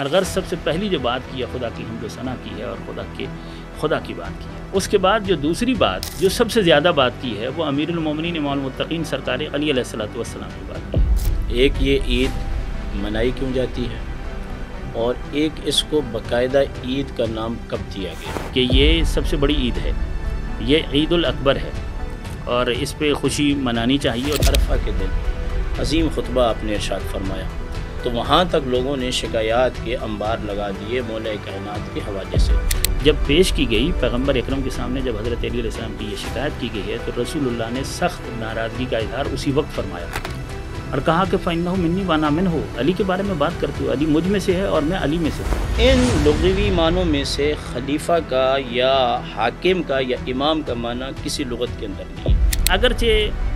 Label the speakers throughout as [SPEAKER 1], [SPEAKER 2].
[SPEAKER 1] अलगर सबसे पहली जो बात की है खुदा की सना की है और खुदा के खुदा की बात की है उसके बाद जो दूसरी बात जो सबसे ज़्यादा बात की है वो ने मौलमतकीन सरकार अली
[SPEAKER 2] सलाम की बात की है एक ये ईद मनाई क्यों जाती है और एक इसको बाकायदा ईद का नाम कब दिया गया कि ये सबसे बड़ी ईद है ये ईद अकबर है और इस पर खुशी मनानी चाहिए और अरफा के दिन अजीम खुतबा आपने इर्शाद फरमाया तो वहाँ तक लोगों ने शिकायत के अंबार लगा दिए मौल कायनात के हवाले से जब पेश की गई पैगम्बर अक्रम
[SPEAKER 1] के सामने जब हज़रत अलीसम की ये शिकायत की गई है तो रसूल ने सख्त नाराज़गी का इजहार उसी वक्त फरमाया और कहा कि फ़ैन मिन्नी वाना मिन हो अली के बारे में बात करते हो अली मुझ में से है
[SPEAKER 2] और मैं अली में से हूँ इन लगवी मानों में से खलीफा का या हाकिम का या इमाम का माना किसी लगत के अंदर नहीं है अगरचे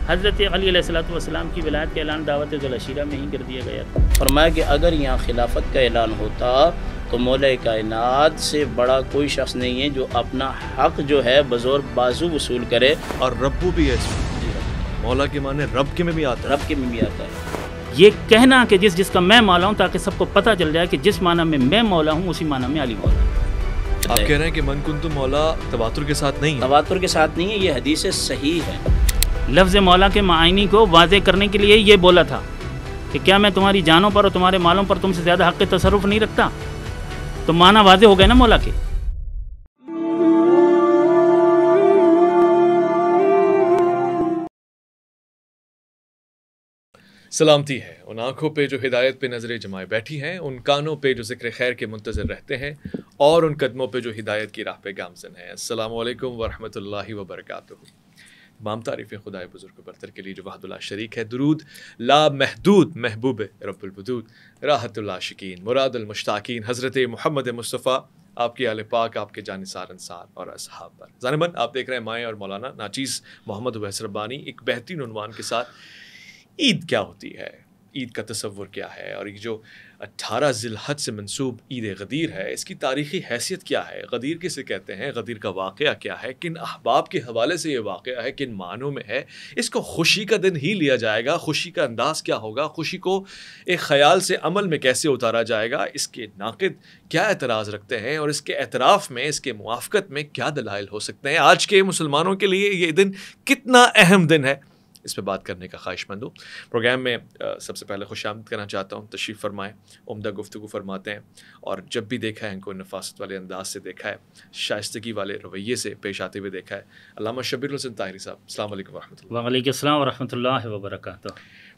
[SPEAKER 2] हज़रत अली की विलायत का ऐलान दावत अशीरा में ही कर दिया गया था फरमाया कि अगर यहाँ खिलाफत का ऐलान होता तो मौल कायनत से बड़ा कोई शख्स नहीं है जो अपना हक जो है बज़ोर बाजू वसूल करे और रबू भी है मौला के माने रब के
[SPEAKER 1] में भी आता है रब के में भी आता है ये कहना कि जिस जिसका मैं मौला हूँ ताकि सबको पता चल जाए कि जिस माना में मैं मौला हूँ उसी माना में अली मौला हूँ आप कह रहे हैं कि मन कुंतु मौला तवातुर के साथ नहीं तबातुर तवातुर के साथ नहीं है ये हदीस सही है लफ्ज़ मौला के मायनी को वाजे करने के लिए ये बोला था कि क्या मैं तुम्हारी जानों पर और तुम्हारे मालों पर तुमसे ज़्यादा हक़ तसरुफ नहीं रखता तो माना वाजे हो गए ना मौला के
[SPEAKER 3] सलामती है उन आँखों पे जो हिदायत पे नज़रें जमाए बैठी हैं उन कानों पे जो जिक्र खैर के मुंतज़र रहते हैं और उन कदमों पे जो हिदायत की राह पे गामजन है असलकम वरहमल वबरक माम तारीफ़ खुदा बुज़ुर्ग बरतर के लिए जो वाहदुल्ला शरीक है दरूद ला महदूद महबूब रबुलबदूद राहतुल्लाशिकीन मुरादुलमश्ताकीन हज़रत महमद मुस्तफ़ा आपके आल पाक आपके जानसार अनसार और अब पर जानबन आप देख रहे हैं माएँ और मौलाना नाचीज़ मोहम्मद वैस एक बेहतरीन के साथ ईद क्या होती है ईद का तस्वुर क्या है और ये जो अट्ठारह ज़िलहत से मंसूब ईद गदीर है इसकी तारीखी हैसियत क्या है गदीर किसे कहते हैं गदीर का वाक़ क्या है किन अहबाब के हवाले से ये वाक़ है किन मानों में है इसको खुशी का दिन ही लिया जाएगा खुशी का अंदाज़ क्या होगा खुशी को एक ख्याल से अमल में कैसे उतारा जाएगा इसके नाकद क्या एतराज़ रखते हैं और इसके अतराफ़ में इसके मुआफ़त में क्या दलाइल हो सकते हैं आज के मुसलमानों के लिए ये दिन कितना अहम दिन है इस पर बात करने का ख्वाहिशमंद हूँ प्रोग्राम में सबसे पहले खुश आमद करना चाहता हूँ तशरीफ़ फरमाएँ उमदा गुफ्तु फरमाते हैं और जब भी देखा है इनको नफासत वाले अंदाज से देखा है शाइस्तगी वाले रवैये से पेश आते हुए देखा है अलामा शबीर हसन ताहरी साहब अल्लाम वरहमल वरह वर्क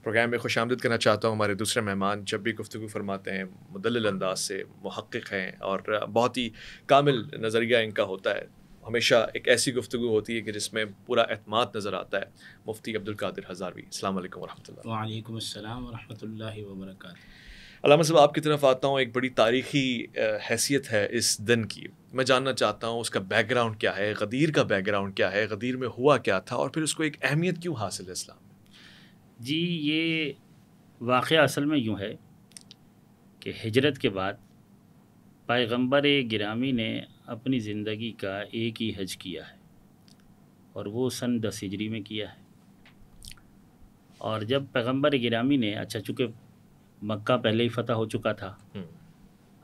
[SPEAKER 3] प्रोग्राम में खुश आमद करना चाहता हूँ हमारे दूसरे मेहमान जब भी गुफ्तु फरमाते हैं मुदल अंदाज से महक़ हैं और बहुत ही कामिल नज़रिया इनका होता है हमेशा एक ऐसी गुफ्तु होती है कि जिसमें पूरा अतमाद नज़र आता है मुफ्ती अब्दुल कादिर हज़ारवी अल्लाम
[SPEAKER 2] वरहमल वरहमल वर्क
[SPEAKER 3] अलामा साहब आपकी तरफ आता हूँ एक बड़ी तारीखी हैसियत है इस दिन की मैं जानना चाहता हूँ उसका बैकग्राउंड क्या है गदीर का बैकग्राउंड क्या है गदीर में हुआ क्या था और फिर उसको एक अहमियत क्यों हासिल है इस्लाम में जी ये वाक़ असल में यूँ है कि हजरत के बाद
[SPEAKER 1] पैगम्बर गिरामी ने अपनी ज़िंदगी का एक ही हज किया है और वो सन दस हिजरी में किया है और जब पैगंबर गिरामी ने अच्छा चूँकि मक्का पहले ही फतह हो चुका था हम्म।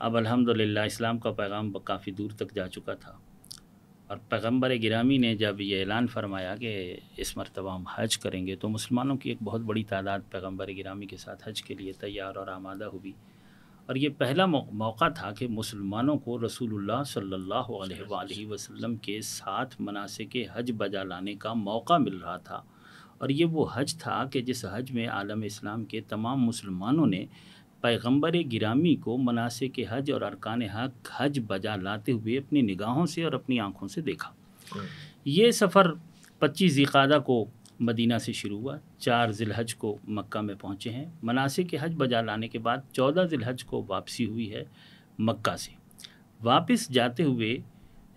[SPEAKER 1] अब अल्हम्दुलिल्लाह इस्लाम का पैगाम काफ़ी दूर तक जा चुका था और पैगम्बर गिरामी ने जब ये ऐलान फरमाया कि इस मरतबा हम हज करेंगे तो मुसलमानों की एक बहुत बड़ी तादाद पैगम्बर गिरामी के साथ हज के लिए तैयार और आमादा हुई और ये पहला मौका था कि मुसलमानों को रसूलुल्लाह सल्लल्लाहु अलैहि वसल्लम के साथ मनासे के हज बजा लाने का मौका मिल रहा था और ये वो हज था कि जिस हज में आलम इस्लाम के तमाम मुसलमानों ने पैगंबर गिरामी को मनासे के हज और अरकान हक हज बजा लाते हुए अपनी निगाहों से और अपनी आँखों से देखा हम्म। ये सफ़र पच्चीस जिकादा को मदीना से शुरू हुआ चार जिलहज को मक्का में पहुँचे हैं मनासे के हज बजा लाने के बाद चौदह जिलहज को वापसी हुई है मक्का से वापस जाते हुए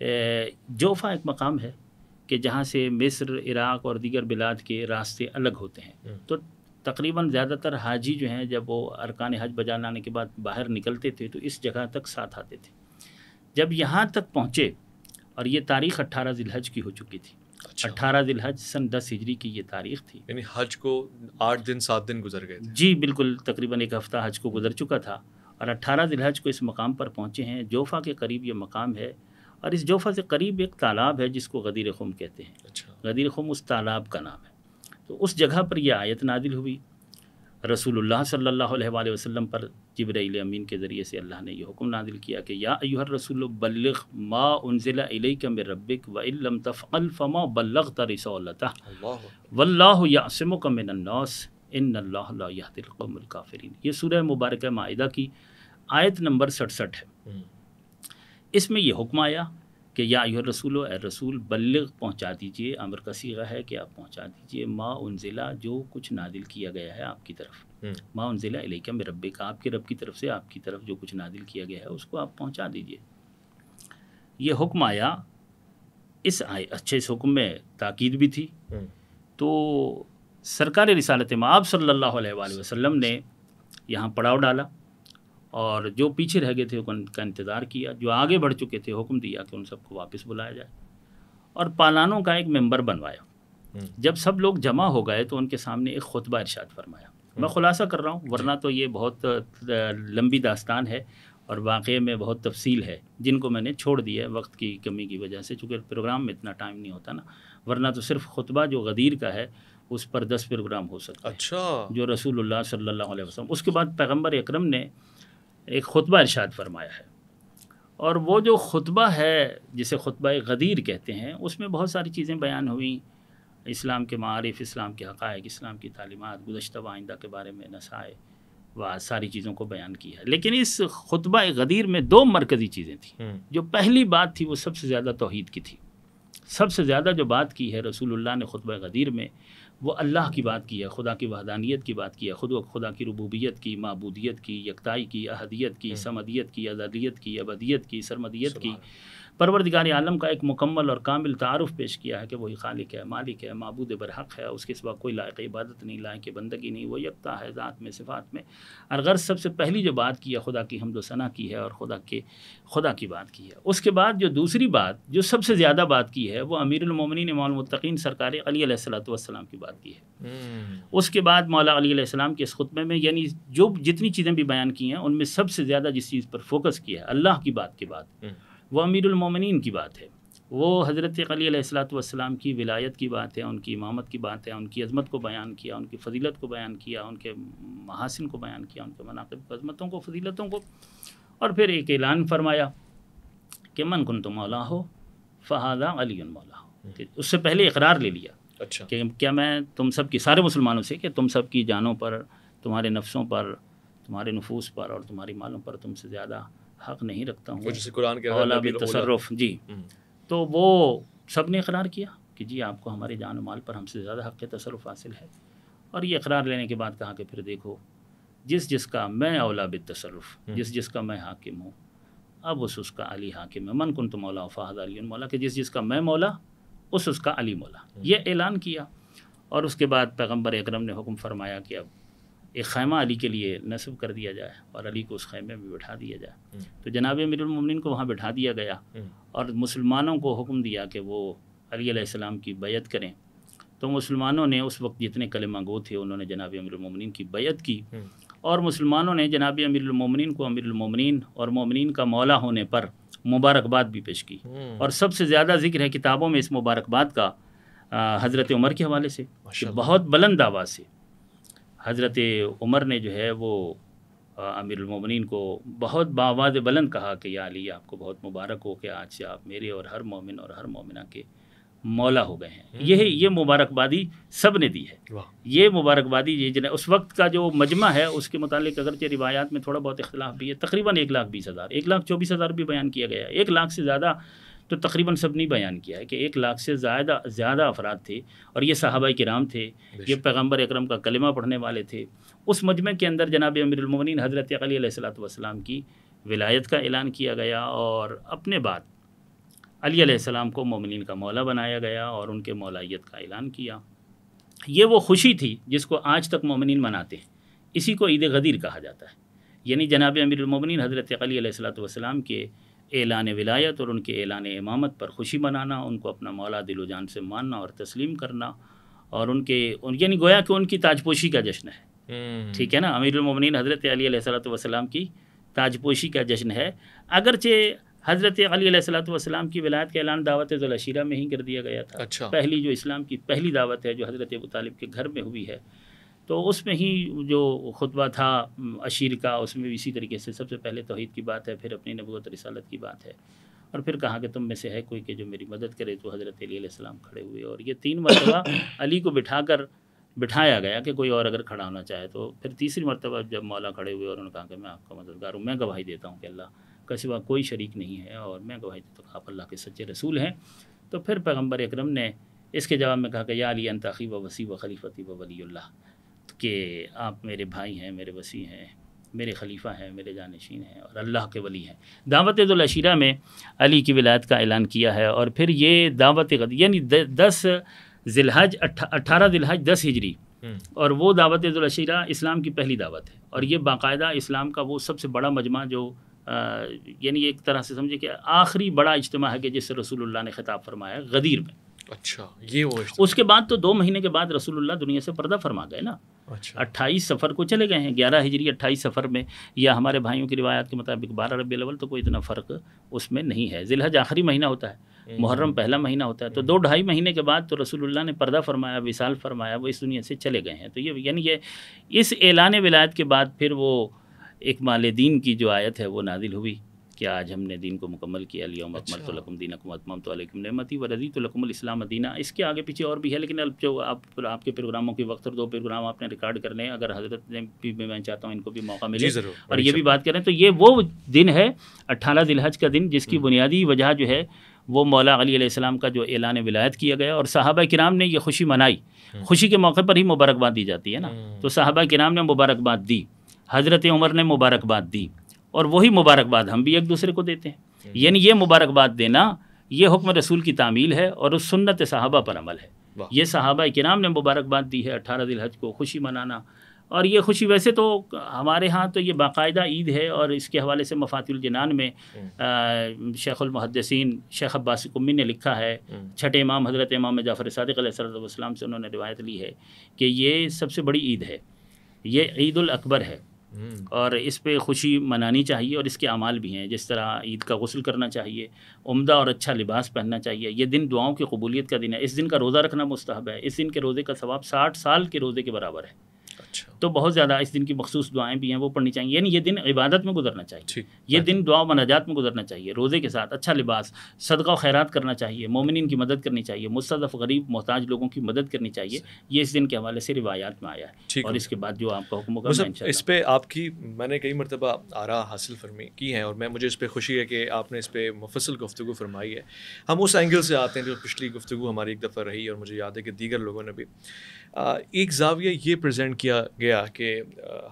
[SPEAKER 1] जोफा एक मकाम है कि जहाँ से मिस्र इराक़ और दीगर बिलाद के रास्ते अलग होते हैं हम्म। तो तकरीबन ज़्यादातर हाजी जो हैं जब वो अरकान हज बजा लाने के बाद बाहर निकलते थे तो इस जगह तक साथ आते थे जब यहाँ तक पहुँचे और ये तारीख़ अट्ठारह जिलहज की हो चुकी थी अट्ठारह अच्छा। दिल हज सन दस हिजरी की ये तारीख थी यानी हज को आठ दिन सात दिन गुजर गए थे जी बिल्कुल तकरीबन एक हफ़्ता हज को गुजर चुका था और अट्ठारह दिल हज को इस मकाम पर पहुँचे हैं जोफा के करीब ये मकाम है और इस जोफा से करीब एक तालाब है जिसको गदीर खुम कहते हैं अच्छा गदीर खुम उस तालाब का नाम है तो उस जगह पर यह आयत नादिल हुई रसूलुल्लाह सल्लल्लाहु अलैहि वसल्लम पर जबरील अमीन के ज़रिए से अल्लाह ने यह हुक्म नादिल किया कि या अयुहर रसूल बल्लग मा उनजिला इलैका मिर रब्बिक व इल्लम तफ़अल फमा बल्लगत रिसालतह वल्लाहु यासिमुक मिनन नास इन्नल्लाह ला यहदिल कौमल काफिरिन ये सूरह मुबारक माइदा की आयत नंबर सड़सठ है हम्म। इसमें यह हुक्म आया कि या यो रसूल रसूल बल्लग पहुँचा दीजिए अमर का सीगा है कि आप पहुँचा दीजिए माँ ज़िला जो कुछ नादिल किया गया है आपकी तरफ माँ उन ज़िला इलेका में रब का आपके रब की तरफ से आपकी तरफ जो कुछ नादिल किया गया है उसको आप पहुँचा दीजिए ये हुक्म आया इस आए अच्छे इस हुक्म में ताकीद भी थी तो सरकारी रिसालत माब आप सल्ला वसम ने यहाँ पड़ाव डाला और जो पीछे रह गए थे उनका इंतज़ार किया जो आगे बढ़ चुके थे हुक्म दिया कि उन सबको वापस बुलाया जाए और पालानों का एक मेंबर बनवाया हम्म। जब सब लोग जमा हो गए तो उनके सामने एक खुतबा इरशाद फरमाया हम्म। मैं खुलासा कर रहा हूँ वरना तो ये बहुत लंबी दास्तान है और वाक़े में बहुत तफसील है जिनको मैंने छोड़ दिया है वक्त की कमी की वजह से चूँकि प्रोग्राम में इतना टाइम नहीं होता ना वरना तो सिर्फ खुतबा जो गदीर का है उस पर दस प्रोग्राम हो सकता अच्छा जो रसूलुल्लाह सल्लल्लाहु अलैहि वसल्लम उसके बाद पैगंबर अकरम ने एक खुतबा इरशाद फरमाया है और वो जो खुतबा है जिसे खुतबा गदीर कहते हैं उसमें बहुत सारी चीज़ें बयान हुई इस्लाम के मारफ़ इस्लाम के हक़ इस्लाम की तालीमत गुजशत आइंदा के बारे में नसाए व सारी चीज़ों को बयान किया है लेकिन इस खुतबा गदीर में दो मरकज़ी चीज़ें थी जो पहली बात थी वो सबसे ज़्यादा तोहद की थी सबसे ज़्यादा जो बात की है रसूलुल्लाह ने खुतबा गदीर में वो अल्लाह की बात की है खुदा की वहदानियत की बात की है खुद खुदा की रबूबियत की मबूदियत की यकताई की अहदियत की हम्म। समदियत की अदलियत की अबदियत की सरमदियत की परवरदिगार आलम का एक मुकम्मल और कामिल तारफ़ पेश किया है कि वही खालिक है मालिक है मबूद बरहक है उसके सिवा कोई लायक इबादत नहीं लायक बंदगी नहीं वो यकता है ज़ात में सिफात में और गर्ज सबसे पहली जो बात की है खुदा की हमदोसना की है और खुदा के खुदा की बात की है उसके बाद जो दूसरी बात जो सबसे ज़्यादा बात की है वो ने मौलमतकीन सरकार अली की बात की है हम्म। उसके बाद मौला अलीसम के इस खुतबे में यानी जो जितनी चीज़ें भी बयान की हैं उनमें सबसे ज़्यादा जिस चीज़ पर फोकस किया है अल्लाह की बात के बाद हम्म। वह अमीरमिन की बात है वो हज़रत कलीसलाम की विलायत की बात है उनकी इमामत की बात है उनकी अजमत को बयान किया उनकी फजीलत को बयान किया उनके महासिन को बयान किया उनके मनाकब को अजमतों को फजीलतों को और फिर एक ऐलान फरमाया कि मन कन तो मौला हो फ़हादा अली मौला हो हम्म। उससे पहले इकरार ले लिया अच्छा कि क्या मैं तुम सब की सारे मुसलमानों से कि तुम सब की जानों पर तुम्हारे नफ्सों पर तुम्हारे नफूस पर और तुम्हारी मालों पर तुमसे ज़्यादा हक नहीं रखता हूँ कुरान के तसरफ जी हम्म। तो वो सब ने इकरार किया कि जी आपको हमारे जान माल पर हमसे ज़्यादा हक तसरफ हासिल है और ये इकरार लेने के बाद कहा कि फिर देखो जिस जिसका मैं अवला तसरफ हम्म। जिस जिसका मैं हाकिम हूँ अब उस उसका अली हाकिम है मन कुन तो मौला फ़ाहद अली मौला कि जिस जिसका मैं मौला उस उसका अली मौला हम्म। ये ऐलान किया और उसके बाद पैगम्बर अक्रम ने हुक्म फरमाया कि अब एक खैमा अली के लिए नस्ब कर दिया जाए और अली को उस खैमे में बिठा दिया जाए हम्म। तो जनाब अमीरमिन को वहाँ बिठा दिया गया हम्म। और मुसलमानों को हुक्म दिया कि वो अली की बैत करें तो मुसलमानों ने उस वक्त जितने कलमा गो थे उन्होंने जनाब अमीरमिन की बैत की हम्म। और मुसलमानों ने जनाब अमीरमिन को अमीरमिन और ममिन का मौला होने पर मुबारकबाद भी पेश की और सबसे ज़्यादा जिक्र है किताबों में इस मुबारकबाद का हज़रत उमर के हवाले से बहुत बुलंद आवाज़ से हज़रत उमर ने जो है वो अमीरमिन को बहुत बावाज बुलंद कहा कि या अली आपको बहुत मुबारक हो कि आज से आप मेरे और हर मोमिन और हर मोमिना के मौला हो गए हैं हम्म। यही ये मुबारकबादी सब ने दी है ये मुबारकबादी ये जिन्हें उस वक्त का जो मजमा है उसके मुतालिक अगरचे रिवायात में थोड़ा बहुत इख्तलाफ भी है तकरीबन एक लाख बीस हज़ार एक लाख चौबीस हज़ार भी बयान किया गया है एक लाख से ज़्यादा तो तकरीबन सब ने बयान किया है कि एक लाख से ज़्यादा ज़्यादा अफराद थे और ये साहबा कराम थे ये पैगम्बर अक्रम का कलमा पढ़ने वाले थे उस मजमे के अंदर जनाब अमिरमन हज़रत अलीसलाम की विलायत का ऐलान किया गया और अपने बाद अलीसम को ममिन का मौला बनाया गया और उनके मौलाइत का ऐलान किया ये वो खुशी थी जिसको आज तक ममिन मनाते हैं इसी को ईद गदीर कहा जाता है यानी जनाब अमिरमन हज़रत अली के एलान विलायत और उनके एलान इमामत पर खुशी मनाना उनको अपना मौला दिलो जान से मानना और तस्लीम करना और उनके उन यानी गोया कि उनकी ताजपोशी का जश्न है
[SPEAKER 4] हम्म। ठीक है
[SPEAKER 1] ना अमीरमिन हज़रत अली वसलाम की ताजपोशी का जश्न है अगरचे हज़रत अलीसलाम की विलायत का ऐलान दावत अशीरा में ही कर दिया गया था अच्छा। पहली जो इस्लाम की पहली दावत है जो हज़रत अबालब के घर में हुई है तो उसमें ही जो खुतबा था अशीर का उसमें इसी तरीके से सबसे पहले तोहहीद की बात है फिर अपनी नबूत रसालत की बात है और फिर कहा कि तुम में से है कोई कि जो मेरी मदद करे तो हज़रत अलीसम खड़े हुए और ये तीन मरतबा अली को बिठा कर बिठाया गया कि कोई और अगर खड़ा होना चाहे तो फिर तीसरी मरतबा जब मौला खड़े हुए और उन्होंने कहा कि मैं आपका मददगार हूँ मैं गवाही देता हूँ कि अल्लाह का सिवा कोई शरीक नहीं है और मैं गवाही देता हूँ आप अल्लाह के सच्चे रसूल हैं तो फिर पैगम्बर अक्रम ने इसके जवाब में कहा कि या अली अंताखी व वसी व खलीफती व वली कि आप मेरे भाई हैं मेरे वसी हैं मेरे खलीफा हैं मेरे जानशीन हैं और अल्लाह के वली हैं दावत दुलशीरा में अली की विलायत का ऐलान किया है और फिर ये दावत यानी दस जिलहज अठारह जिलहज दस हिजरी हम्म। और वो दावत दुलशीरा इस्लाम की पहली दावत है और ये बाकायदा इस्लाम का वो सबसे बड़ा मजमा जो यानी एक तरह से समझे कि आखिरी बड़ा इज्तम है कि जिससे रसूलुल्लाह ने खिताब फरमाया गदीर में अच्छा ये वो उसके बाद तो दो महीने के बाद रसूलुल्लाह दुनिया से पर्दा फरमा गए ना अच्छा। अट्ठाईस सफ़र को चले गए हैं ग्यारह हिजरी अट्ठाईस सफ़र में या हमारे भाइयों की रिवायात के मुताबिक बारह रबी लेवल तो कोई इतना फ़र्क उसमें नहीं है जिलहज आखिरी महीना होता है हम्म। मुहर्रम पहला महीना होता है तो दो ढाई महीने के बाद तो रसूलुल्लाह ने पर्दा फरमाया विशाल फरमाया वो इस दुनिया से चले गए हैं तो ये यानी ये इस एलान विलायत के बाद फिर वो एक माल दीन की जो आयत है वो नादिल हुई क्या आज हमने दीन को मुकम्मल किया लियो अच्छा। तो लकुम दीन अकमतम तो नमती व रजी तो इस्लाम दीना इसके आगे पीछे और भी है लेकिन अब जो आप आपके प्रोग्रामों के वक्त और दो प्रोग्राम आपने रिकॉर्ड कर हैं अगर हजरत ने भी मैं चाहता हूँ इनको भी मौका मिले और ये भी बात करें तो ये वो दिन है अट्ठारह दिलहज का दिन जिसकी हम्म। बुनियादी वजह जो है वो मौला अली का जो एलान विलायत किया गया और साहबा किराम ने ये खुशी मनाई हम्म। खुशी के मौके पर ही मुबारकबाद दी जाती है ना हम्म। तो साहबा किराम ने मुबारकबाद दी हज़रत उमर ने मुबारकबाद दी और वही मुबारकबाद हम भी एक दूसरे को देते हैं यानी ये मुबारकबाद देना ये हुक्म रसूल की तामील है और उस सुन्नत साहबा पर अमल है ये साहबा नाम ने मुबारकबाद दी है अट्ठारह दिलहज को खुशी मनाना और ये खुशी वैसे तो हमारे यहाँ तो ये बाकायदा ईद है और इसके हवाले से मफातुलजनान में हम्म। शेखुलमहदसिन शेख अब्बास कुम्मी ने लिखा है हम्म। छठे इमाम हज़रत इमाम जाफ़र सदक़लम से उन्होंने रिवायत ली है कि ये सबसे बड़ी ईद है ये ईद अकबर है और इस पर खुशी मनानी चाहिए और इसके अमाल भी हैं जिस तरह ईद का गसल करना चाहिए उम्दा और अच्छा लिबास पहनना चाहिए यह दिन दुआओं की कबूलियत का दिन है इस दिन का रोज़ा रखना मुस्तहब है इस दिन के रोज़े का सवाब साठ साल के रोज़े के बराबर है अच्छा। तो बहुत ज़्यादा इस दिन की मखसूस दुआएं भी हैं वो पढ़नी चाहिए यानी ये दिन इबादत में गुजरना चाहिए ये अच्छा। दिन दुआ मनाजात में गुजरना चाहिए रोज़े के साथ अच्छा लिबास सदका खैरात करना चाहिए मोमिन की मदद करनी चाहिए मुस्तफ़ गरीब मोहताज लोगों की मदद करनी चाहिए ये इस दिन के हवाले से रिवायात में आया है और इसके बाद जो आपका हुक्म इस
[SPEAKER 3] पर आपकी मैंने कई मरतबा आरा हासिल फरमी की हैं और मैं मुझे इस पर खुशी है कि आपने इस पर मुफसल गुफ्तु फरमाई है हम उस एंगल से आते हैं जो पिछली गुफ्तु हमारी एक दफ़ा रही और मुझे याद है कि दीगर लोगों ने भी एक जाविया ये प्रजेंट किया गया कि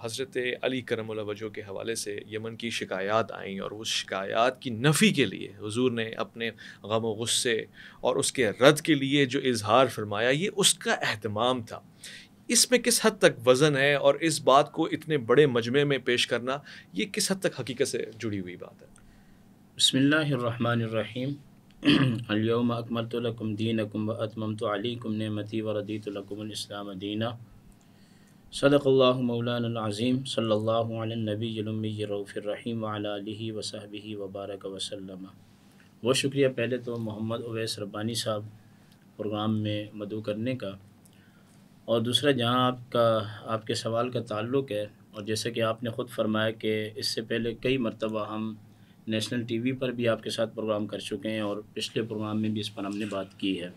[SPEAKER 3] हज़रत अली करम वजह के हवाले से यमन की शिकायत आईं और उस शिकायत की नफ़ी के लिए हजूर ने अपने गम गुस्से और उसके रद्द के लिए जो इजहार फरमाया ये उसका अहतमाम था इसमें किस हद तक वज़न है और इस बात को इतने बड़े मजमे में पेश करना ये किस हद तक हकीकत से जुड़ी हुई बात है
[SPEAKER 2] बसमीम
[SPEAKER 3] अल्यम अकमल दीन
[SPEAKER 2] अकम अतमम तो नमती व दीना सदकल्ला मौलानाज़ीम सल्ला नबीरफ़िररहीम वसहब वबारक वसलम बहुत शुक्रिया पहले तो मोहम्मद अवैस रब्बानी साहब प्रोग्राम में मदू करने का और दूसरा जहां आपका आपके सवाल का ताल्लुक है और जैसे कि आपने ख़ुद फरमाया कि इससे पहले कई मरतबा हम नेशनल टीवी पर भी आपके साथ प्रोग्राम कर चुके हैं और पिछले प्रोग्राम में भी इस पर हमने बात की है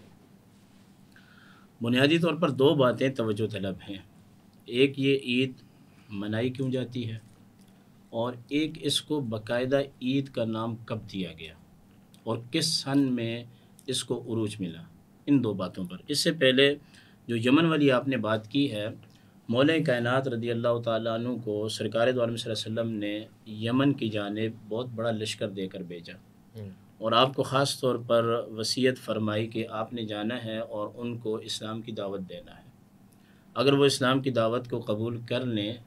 [SPEAKER 2] बुनियादी तौर पर दो बातें तवज्जो तलब हैं एक ये ईद मनाई क्यों जाती है और एक इसको बकायदा ईद का नाम कब दिया गया और किस सन में इसको उरूज मिला इन दो बातों पर इससे पहले जो यमन वाली आपने बात की है मौल कायनत रदी अल्लाह तु को सरकार वसम ने यमन की जानब बहुत बड़ा लश्कर देकर भेजा हम्म। और आपको ख़ास तौर पर वसीयत फरमाई कि आपने जाना है और उनको इस्लाम की दावत देना है अगर वो इस्लाम की दावत को कबूल कर लें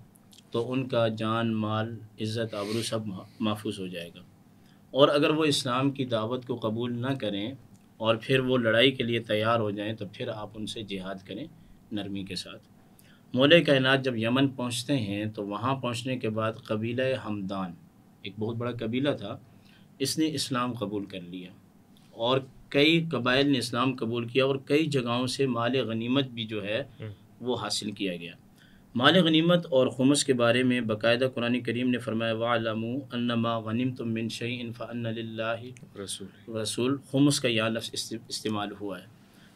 [SPEAKER 2] तो उनका जान माल इज़्ज़त आबरू सब महफूज हो जाएगा और अगर वो इस्लाम की दावत को कबूल ना करें और फिर वो लड़ाई के लिए तैयार हो जाएं तो फिर आप उनसे जिहाद करें नरमी के साथ मोले कायनात जब यमन पहुंचते हैं तो वहाँ पहुंचने के बाद कबीला हमदान एक बहुत बड़ा कबीला था इसने इस्लाम कबूल कर लिया और कई कबाइल ने इस्लाम कबूल किया और कई जगहों से माल गनीमत भी जो है हम्म। वो हासिल किया गया माल गनीमत और खुमस के बारे में बाकायदा कुरान करीम ने फरमाया वालम अन्नमा तुम मिन शई रसूल रसूल का यहाँ लफ्स इस्तेमाल हुआ है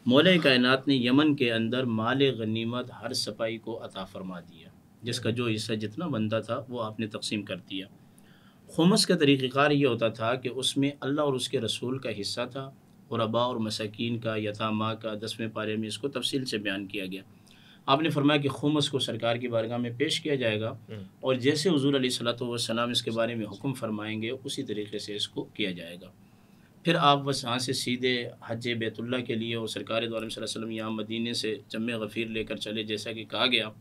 [SPEAKER 2] मौल कायनत ने यमन के अंदर माल गनीमत हर सपाई को अता फरमा दिया जिसका जो हिस्सा जितना बनता था वो आपने तकसीम कर दिया खुमस का तरीक़ार ये होता था कि उसमें अल्लाह और उसके रसूल का हिस्सा था और अबा और मसाकिन का यथामा का दसवें पारे में इसको तफसील से बयान किया गया आपने फरमाया कि खुमस को सरकार की बारगाह में पेश किया जाएगा हम्म। और जैसे हजूर सलाम इसके बारे में हुक्म फरमाएंगे उसी तरीके से इसको किया जाएगा फिर आप बस यहाँ से सीधे हज बैतुल्ला के लिए और सरकार द्वारा यहाँ मदीने से जम गफ़ीर लेकर चले जैसा कि कहा गया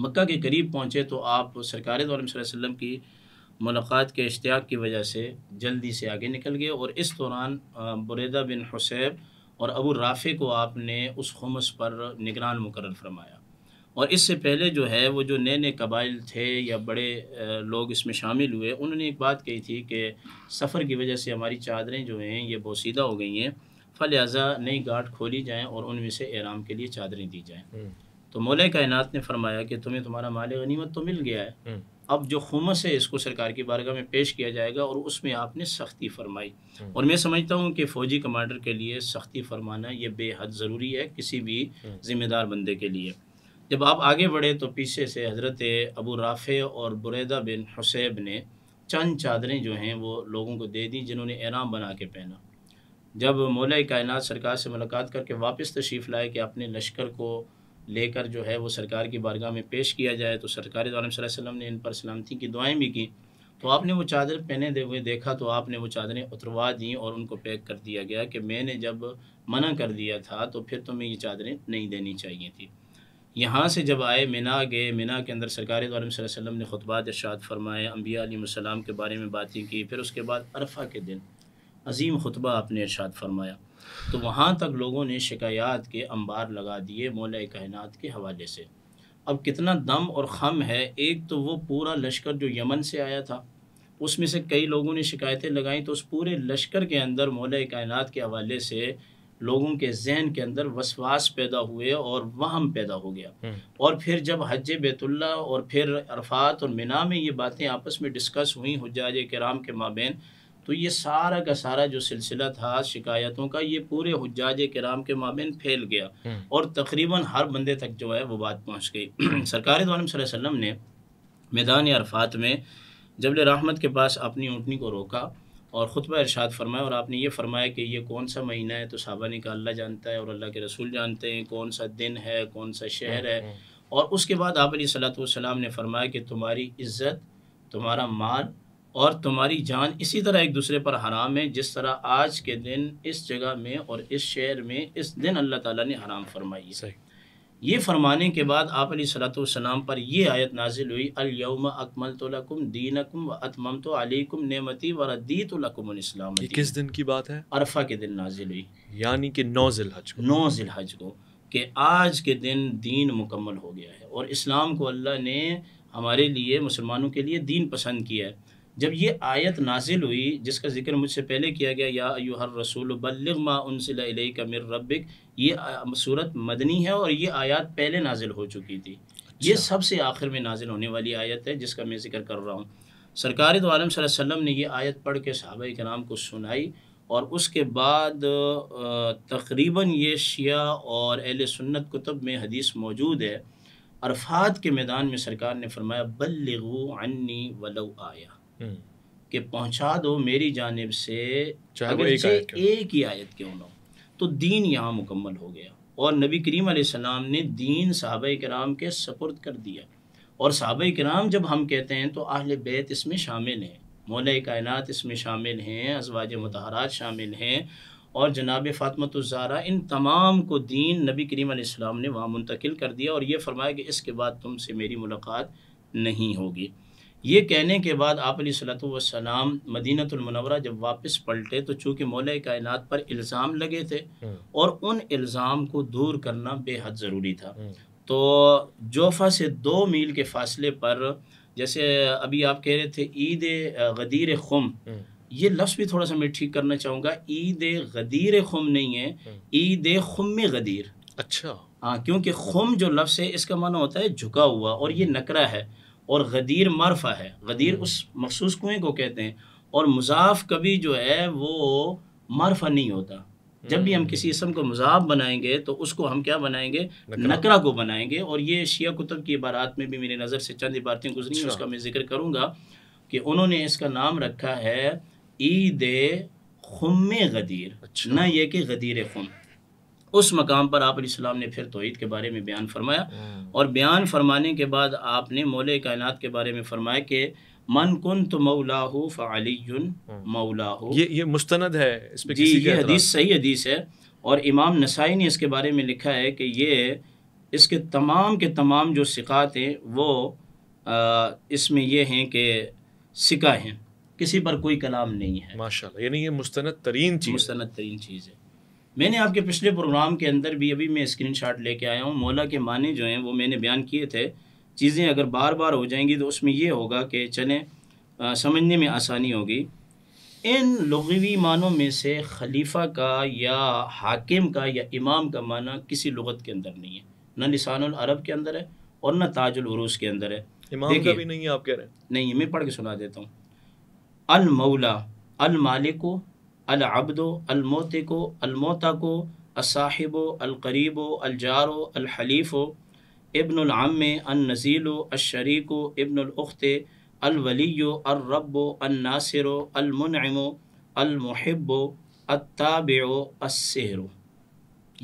[SPEAKER 2] मक्का के करीब पहुँचे तो आप सरकार द्वारा की मुलाकात के इश्तियाक की वजह से जल्दी से आगे निकल गए और इस दौरान बुरैदा बिन हुसैब और अबू राफ़े को आपने उस खमस पर निगरान मुकर फरमाया और इससे पहले जो है वो जो नए नए कबाइल थे या बड़े लोग इसमें शामिल हुए उन्होंने एक बात कही थी कि सफ़र की वजह से हमारी चादरें जो हैं ये बोसीदा हो गई हैं लिहाजा नई गार्ड खोली जाएँ और उनमें से आराम के लिए चादरें दी जाएँ हम्म। तो मौल कायनत ने फरमाया कि तुम्हें तुम्हारा माल गनीमत तो मिल गया है हम्म। अब जो खुमस है इसको सरकार की बारगाह में पेश किया जाएगा और उसमें आपने सख्ती फरमाई हम्म। और मैं समझता हूँ कि फ़ौजी कमांडर के लिए सख्ती फरमाना ये बेहद ज़रूरी है किसी भी हम्म। ज़िम्मेदार बंदे के लिए जब आप आगे बढ़े तो पीछे से हज़रत अबू राफ़े और बुरैदा बिन हुसैब ने चंद चादरें जो हैं वो लोगों को दे दी जिन्होंने एनाम बना के पहना जब मौल कायनात सरकार से मुलाकात करके वापस तशरीफ़ लाए कि अपने लश्कर को लेकर जो है वो सरकार की बारगाह में पेश किया जाए तो सरकार वसल्लम ने इन पर सलामती की दुआएं भी की तो आपने वो चादर पहने दे हुए देखा तो आपने वो चादरें उतरवा दी और उनको पैक कर दिया गया कि मैंने जब मना कर दिया था तो फिर तुम्हें ये चादरें नहीं देनी चाहिए थी यहाँ से जब आए मिना गए मिना के अंदर सरकार सल्लम ने खुतबात इर्शाद फरमाए अम्बिया के बारे में बातें की फिर उसके बाद अरफा के दिन अजीम खुतबा आपने इरशाद फरमाया तो वहाँ तक लोगों ने शिकायत के अंबार लगा दिए मौल कायनत के हवाले से अब कितना दम और खम है एक तो वो पूरा लश्कर जो यमन से आया था उसमें से कई लोगों ने शिकायतें लगाई तो उस पूरे लश्कर के अंदर मौल कायनत के हवाले से लोगों के जहन के अंदर वसवास पैदा हुए और वहम पैदा हो गया हम्म। और फिर जब हज बैतुल्ला और फिर अरफात और मिना में ये बातें आपस में डिस्कस हुई हजाज कराम के माबेन तो ये सारा का सारा जो सिलसिला था शिकायतों का ये पूरे हजाज कराम के माबेन फैल गया हम्म। और तकरीबन हर बंदे तक जो है वो बात पहुँच गई सरकार वसम ने मैदान अरफात में जबल रहमत के पास अपनी ऊँटनी को रोका और ख़ुतबा इरशाद फरमाया और आपने ये फरमाया कि ये कौन सा महीना है तो साहबा ने कहा अल्लाह जानता है और अल्लाह के रसूल जानते हैं कौन सा दिन है कौन सा शहर है हम्म, हम्म। और उसके बाद आप सलाम ने फरमाया कि तुम्हारी इज़्ज़त तुम्हारा माल और तुम्हारी जान इसी तरह एक दूसरे पर हराम है जिस तरह आज के दिन इस जगह में और इस शहर में इस दिन अल्लाह ताला ने हराम फरमाई है ये फरमाने के बाद आप सलाम पर यह आयत नाजिल हुई अलयम अकमल तोलकुम दीनकुम व अतमम तो अलीकुम नेमती व रदी तोलकुमस्लाम किस दिन की बात है अरफा के दिन नाजिल हुई यानी कि नौ हज को नौ हज को कि आज के दिन दीन मुकम्मल हो गया है और इस्लाम को अल्लाह ने हमारे लिए मुसलमानों के लिए दीन पसंद किया है जब ये आयत नाजिल हुई जिसका जिक्र मुझसे पहले किया गया या यू हर रसूल बल्लमा उनसिल कमिर रबिक ये सूरत मदनी है और ये आयत पहले नाजिल हो चुकी थी अच्छा। ये सबसे आखिर में नाजिल होने वाली आयत है जिसका मैं जिक्र कर रहा हूँ सरकार तो आलम वसम ने यह आयत पढ़ के सहाब नाम को सुनाई और उसके बाद तकरीबन ये शिया और अहल सुन्नत कुतब में हदीस मौजूद है अरफात के मैदान में सरकार ने फरमाया बल्लू अन्नी वलव आया हम्म। कि पहुंचा दो मेरी जानब से चाहे एक, एक ही आयत क्यों ना तो दीन यहाँ मुकम्मल हो गया और नबी करीम सलाम ने दीन साहब कराम के सपुर्द कर दिया और साहब कराम जब हम कहते हैं तो आहल बैत इसमें शामिल हैं मौल कायनत इसमें शामिल हैं अजवाज मतहरात शामिल हैं और जनाब फ़ातमतारा इन तमाम को दीन नबी करीम ने वहाँ मुंतकिल कर दिया और ये फरमाया कि इसके बाद तुमसे मेरी मुलाकात नहीं होगी ये कहने के बाद आप सलाम मदीनतमनवरा जब वापस पलटे तो चूँकि मौल कायनात पर इल्ज़ाम लगे थे हम्म। और उन इल्ज़ाम को दूर करना बेहद ज़रूरी था हम्म। तो जोफा से दो मील के फासले पर जैसे अभी आप कह रहे थे ईद गदीर खुम हम्म। ये लफ्ज़ भी थोड़ा सा मैं ठीक करना चाहूँगा ईद गदीर खुम नहीं है ईद खुम गदीर अच्छा हाँ क्योंकि खुम जो लफ्ज़ है इसका माना होता है झुका हुआ और ये नकरा है और गदीर मरफा है गदीर हम्म। उस मखसूस कुएं को कहते हैं और मुजाफ कभी जो है वो मरफा नहीं होता जब भी हम किसी हम्म। इसम को मजाब बनाएंगे तो उसको हम क्या बनाएंगे नकरा, को बनाएंगे और ये शिया कुतब की इबारात में भी मेरी नज़र से चंद इबारतें गुजरी हैं अच्छा। उसका मैं जिक्र करूँगा कि उन्होंने इसका नाम रखा है ईद खुम गदीर अच्छा। ना ये कि गदीर खुम उस मकाम पर आप इस्लाम ने फिर तोहद के बारे में बयान फरमाया हम्म। और बयान फरमाने के बाद आपने मौल कायन के बारे में फरमाया कि मन कुन तो मऊलाहू फली हम्म। मऊलाहू ये ये मुस्तनद है इस पे जी ये हदीस सही हदीस है और इमाम नसाई ने इसके बारे में लिखा है कि ये इसके तमाम के तमाम जो सिकात हैं वो आ, इसमें ये हैं कि सिका हैं किसी पर कोई कलाम नहीं है माशा यानी ये मुस्तनद तरीन चीज़ मुस्तनद तरीन चीज़ है मैंने आपके पिछले प्रोग्राम के अंदर भी अभी मैं स्क्रीन शॉट लेके आया हूँ मौला के माने जो हैं वो मैंने बयान किए थे चीज़ें अगर बार बार हो जाएंगी तो उसमें यह होगा कि चलें समझने में आसानी होगी इन लगवी मानों में से खलीफा का या हाकिम का या इमाम का माना किसी लगत के अंदर नहीं है न लिसान अरब के अंदर है और न ताजुलरूस के अंदर है इमाम का भी नहीं है आप कह रहे हैं नहीं मैं पढ़ के सुना देता हूँ अलमौला अलमालिको अलअब्दो अलमोतिको को असाहिबो अलकरीबो अलजारो अलहलीफ़ो इब्नआम अन्नज़ीलो अशरीको इब्नउख्त अलवलियो अर्रबो अन्नासिरो अलमुनमो अलमहब्बो अताबो असहरो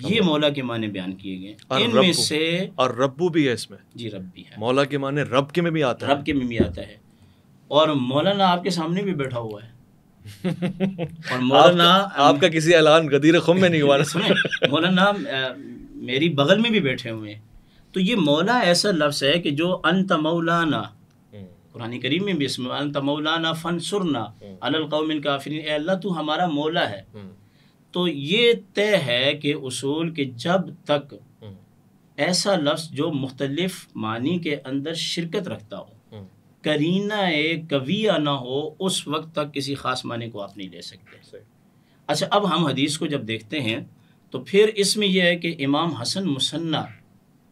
[SPEAKER 2] ये मौला के माने बयान किए गए इनमें से
[SPEAKER 3] और रब्बू भी है इसमें जी रब भी है मौला के माने रब के में भी आता है रब के में भी आता है और मौलाना
[SPEAKER 2] आपके सामने भी बैठा हुआ है
[SPEAKER 3] और मौलाना आपका किसी ऐलान गदीर खुम में नहीं हुआ सुने मौलाना
[SPEAKER 2] मेरी बगल में भी बैठे हुए हैं तो ये मौला ऐसा लफ्ज़ है कि जो अंत मौलाना
[SPEAKER 4] हम्म।
[SPEAKER 2] कुरानी करीम में भी इसमें अंत मौलाना फन सुरना हम्म। अलकौमिन काफिन अल्लाह तू हमारा मौला है हम्म। तो ये तय है कि उसूल के जब तक ऐसा लफ्ज़ जो मुख्तलफ़ मानी के अंदर शिरकत रखता हो करीना कविया ना हो उस वक्त तक किसी ख़ास माने को आप नहीं ले सकते अच्छा अब हम हदीस को जब देखते हैं तो फिर इसमें यह है कि इमाम हसन मुसन्ना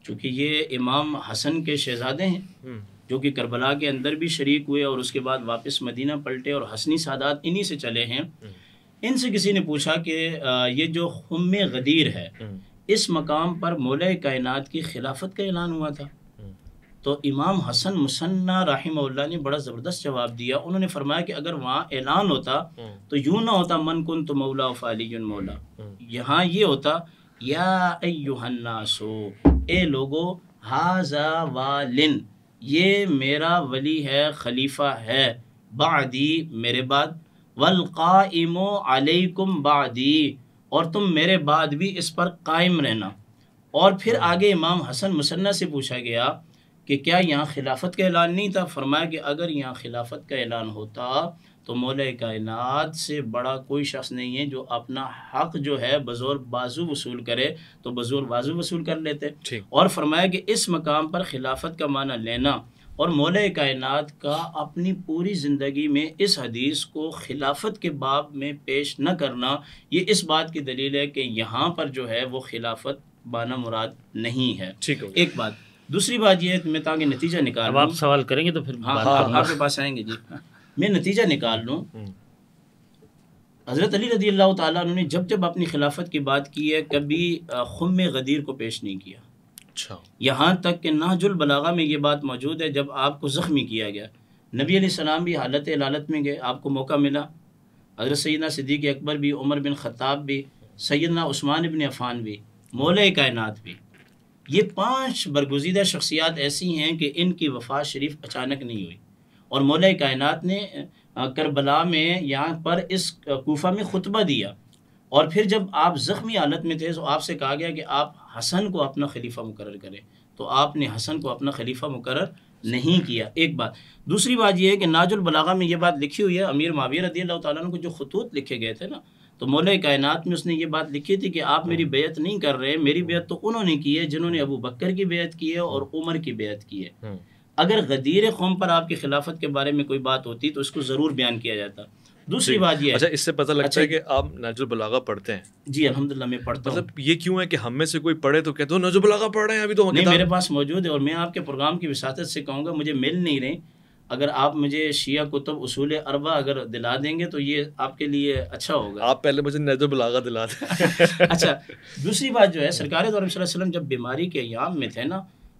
[SPEAKER 2] चूँकि ये इमाम हसन के शहजादे हैं हम्म। जो कि करबला के अंदर भी शरीक हुए और उसके बाद वापस मदीना पलटे और हसनी सादात इन्हीं से चले हैं हम्म। इनसे किसी ने पूछा कि ये जो खुम गदीर है हम्म। इस मकाम पर मोल कायनात की खिलाफत का ऐलान हुआ था तो इमाम हसन मुसन्ना राहिमल्ला ने बड़ा ज़बरदस्त जवाब दिया उन्होंने फरमाया कि अगर वहाँ ऐलान होता हम्म। तो यूँ ना होता मन कुन तो मौला फ़ाली मौला हम्म, हम्म। यहाँ ये होता या सो ए लोगो हाजा वालिन ये मेरा वली है खलीफा है बादी मेरे बाद वलकाइम अलैकुम बादी और तुम मेरे बाद भी इस पर कायम रहना और फिर आगे इमाम हसन मुसन्ना से पूछा गया कि क्या यहाँ खिलाफत का ऐलान नहीं था फरमाया कि अगर यहाँ खिलाफत का ऐलान होता तो मौल कायनात से बड़ा कोई शख्स नहीं है जो अपना हक जो है बज़ोर बाजू वसूल करे तो बज़ोर बाजू वसूल कर लेते और फरमाया कि इस मकाम पर खिलाफत का माना लेना और मौल कायनात का अपनी पूरी ज़िंदगी में इस हदीस को खिलाफत के बाब में पेश न करना ये इस बात की दलील है कि यहाँ पर जो है वो खिलाफत बाना मुराद नहीं है ठीक है एक बात दूसरी बात यह है कि मैं ताकि तो नतीजा निकाल अब आप
[SPEAKER 1] सवाल करेंगे तो फिर हाँ हाँ आपके पास आएंगे जी मैं नतीजा
[SPEAKER 2] निकाल लूँ हम्म। हज़रत अली रदी अल्लाह तुमने जब जब अपनी खिलाफत की बात की है कभी खुम गदीर को पेश नहीं किया अच्छा यहाँ तक कि नाजुल बलागा में ये बात मौजूद है जब आपको ज़ख्मी किया गया नबी सलाम भी हालत लालत में गए आपको मौका मिला हज़रत सैदना सिद्दीक अकबर भी उमर बिन ख़ताब भी सैदना उस्मान बिन अफ़ान भी मौल कायनत भी ये पांच बरगुजीदा शख्सियात ऐसी हैं कि इनकी वफात शरीफ अचानक नहीं हुई और मौल कायनत ने करबला में यहाँ पर इस कोफा में खुतबा दिया और फिर जब आप ज़ख्मी हालत में थे तो आपसे कहा गया कि आप हसन को अपना खलीफा मुकर करें तो आपने हसन को अपना खलीफा मुकर नहीं किया एक बात दूसरी बात यह है कि नाजुल बलागा में ये बात लिखी हुई है अमीर माविया रदी अल्लाह तुम को जो खतूत लिखे गए थे ना तो मौल कायनात में उसने ये बात लिखी थी कि आप हाँ। मेरी बेयत नहीं कर रहे मेरी हाँ। बेयत तो उन्होंने की है जिन्होंने हाँ। अबू बकर की बेयत की है और उमर की बेयत की है अगर गदीर कौम पर आपकी खिलाफत के बारे में कोई बात होती तो उसको ज़रूर बयान किया जाता दूसरी बात
[SPEAKER 3] ये अच्छा इससे पता लगता अच्छा, है कि आप नजर बलागा पढ़ते हैं जी अलहमदिल्ला मैं पढ़ता मतलब ये क्यों है कि हम में से कोई पढ़े तो कहते हो नजर बलागा पढ़ रहे हैं अभी तो नहीं मेरे
[SPEAKER 2] पास मौजूद है और मैं आपके प्रोग्राम की विसात से कहूँगा मुझे मिल नहीं रहे अगर आप मुझे शिया कुतुब उसूल अरबा अगर दिला देंगे तो ये आपके लिए अच्छा होगा आप पहले मुझे नजर बुलागा दिला दें अच्छा दूसरी बात जो है सरकार वसल्लम जब बीमारी के याम में थे ना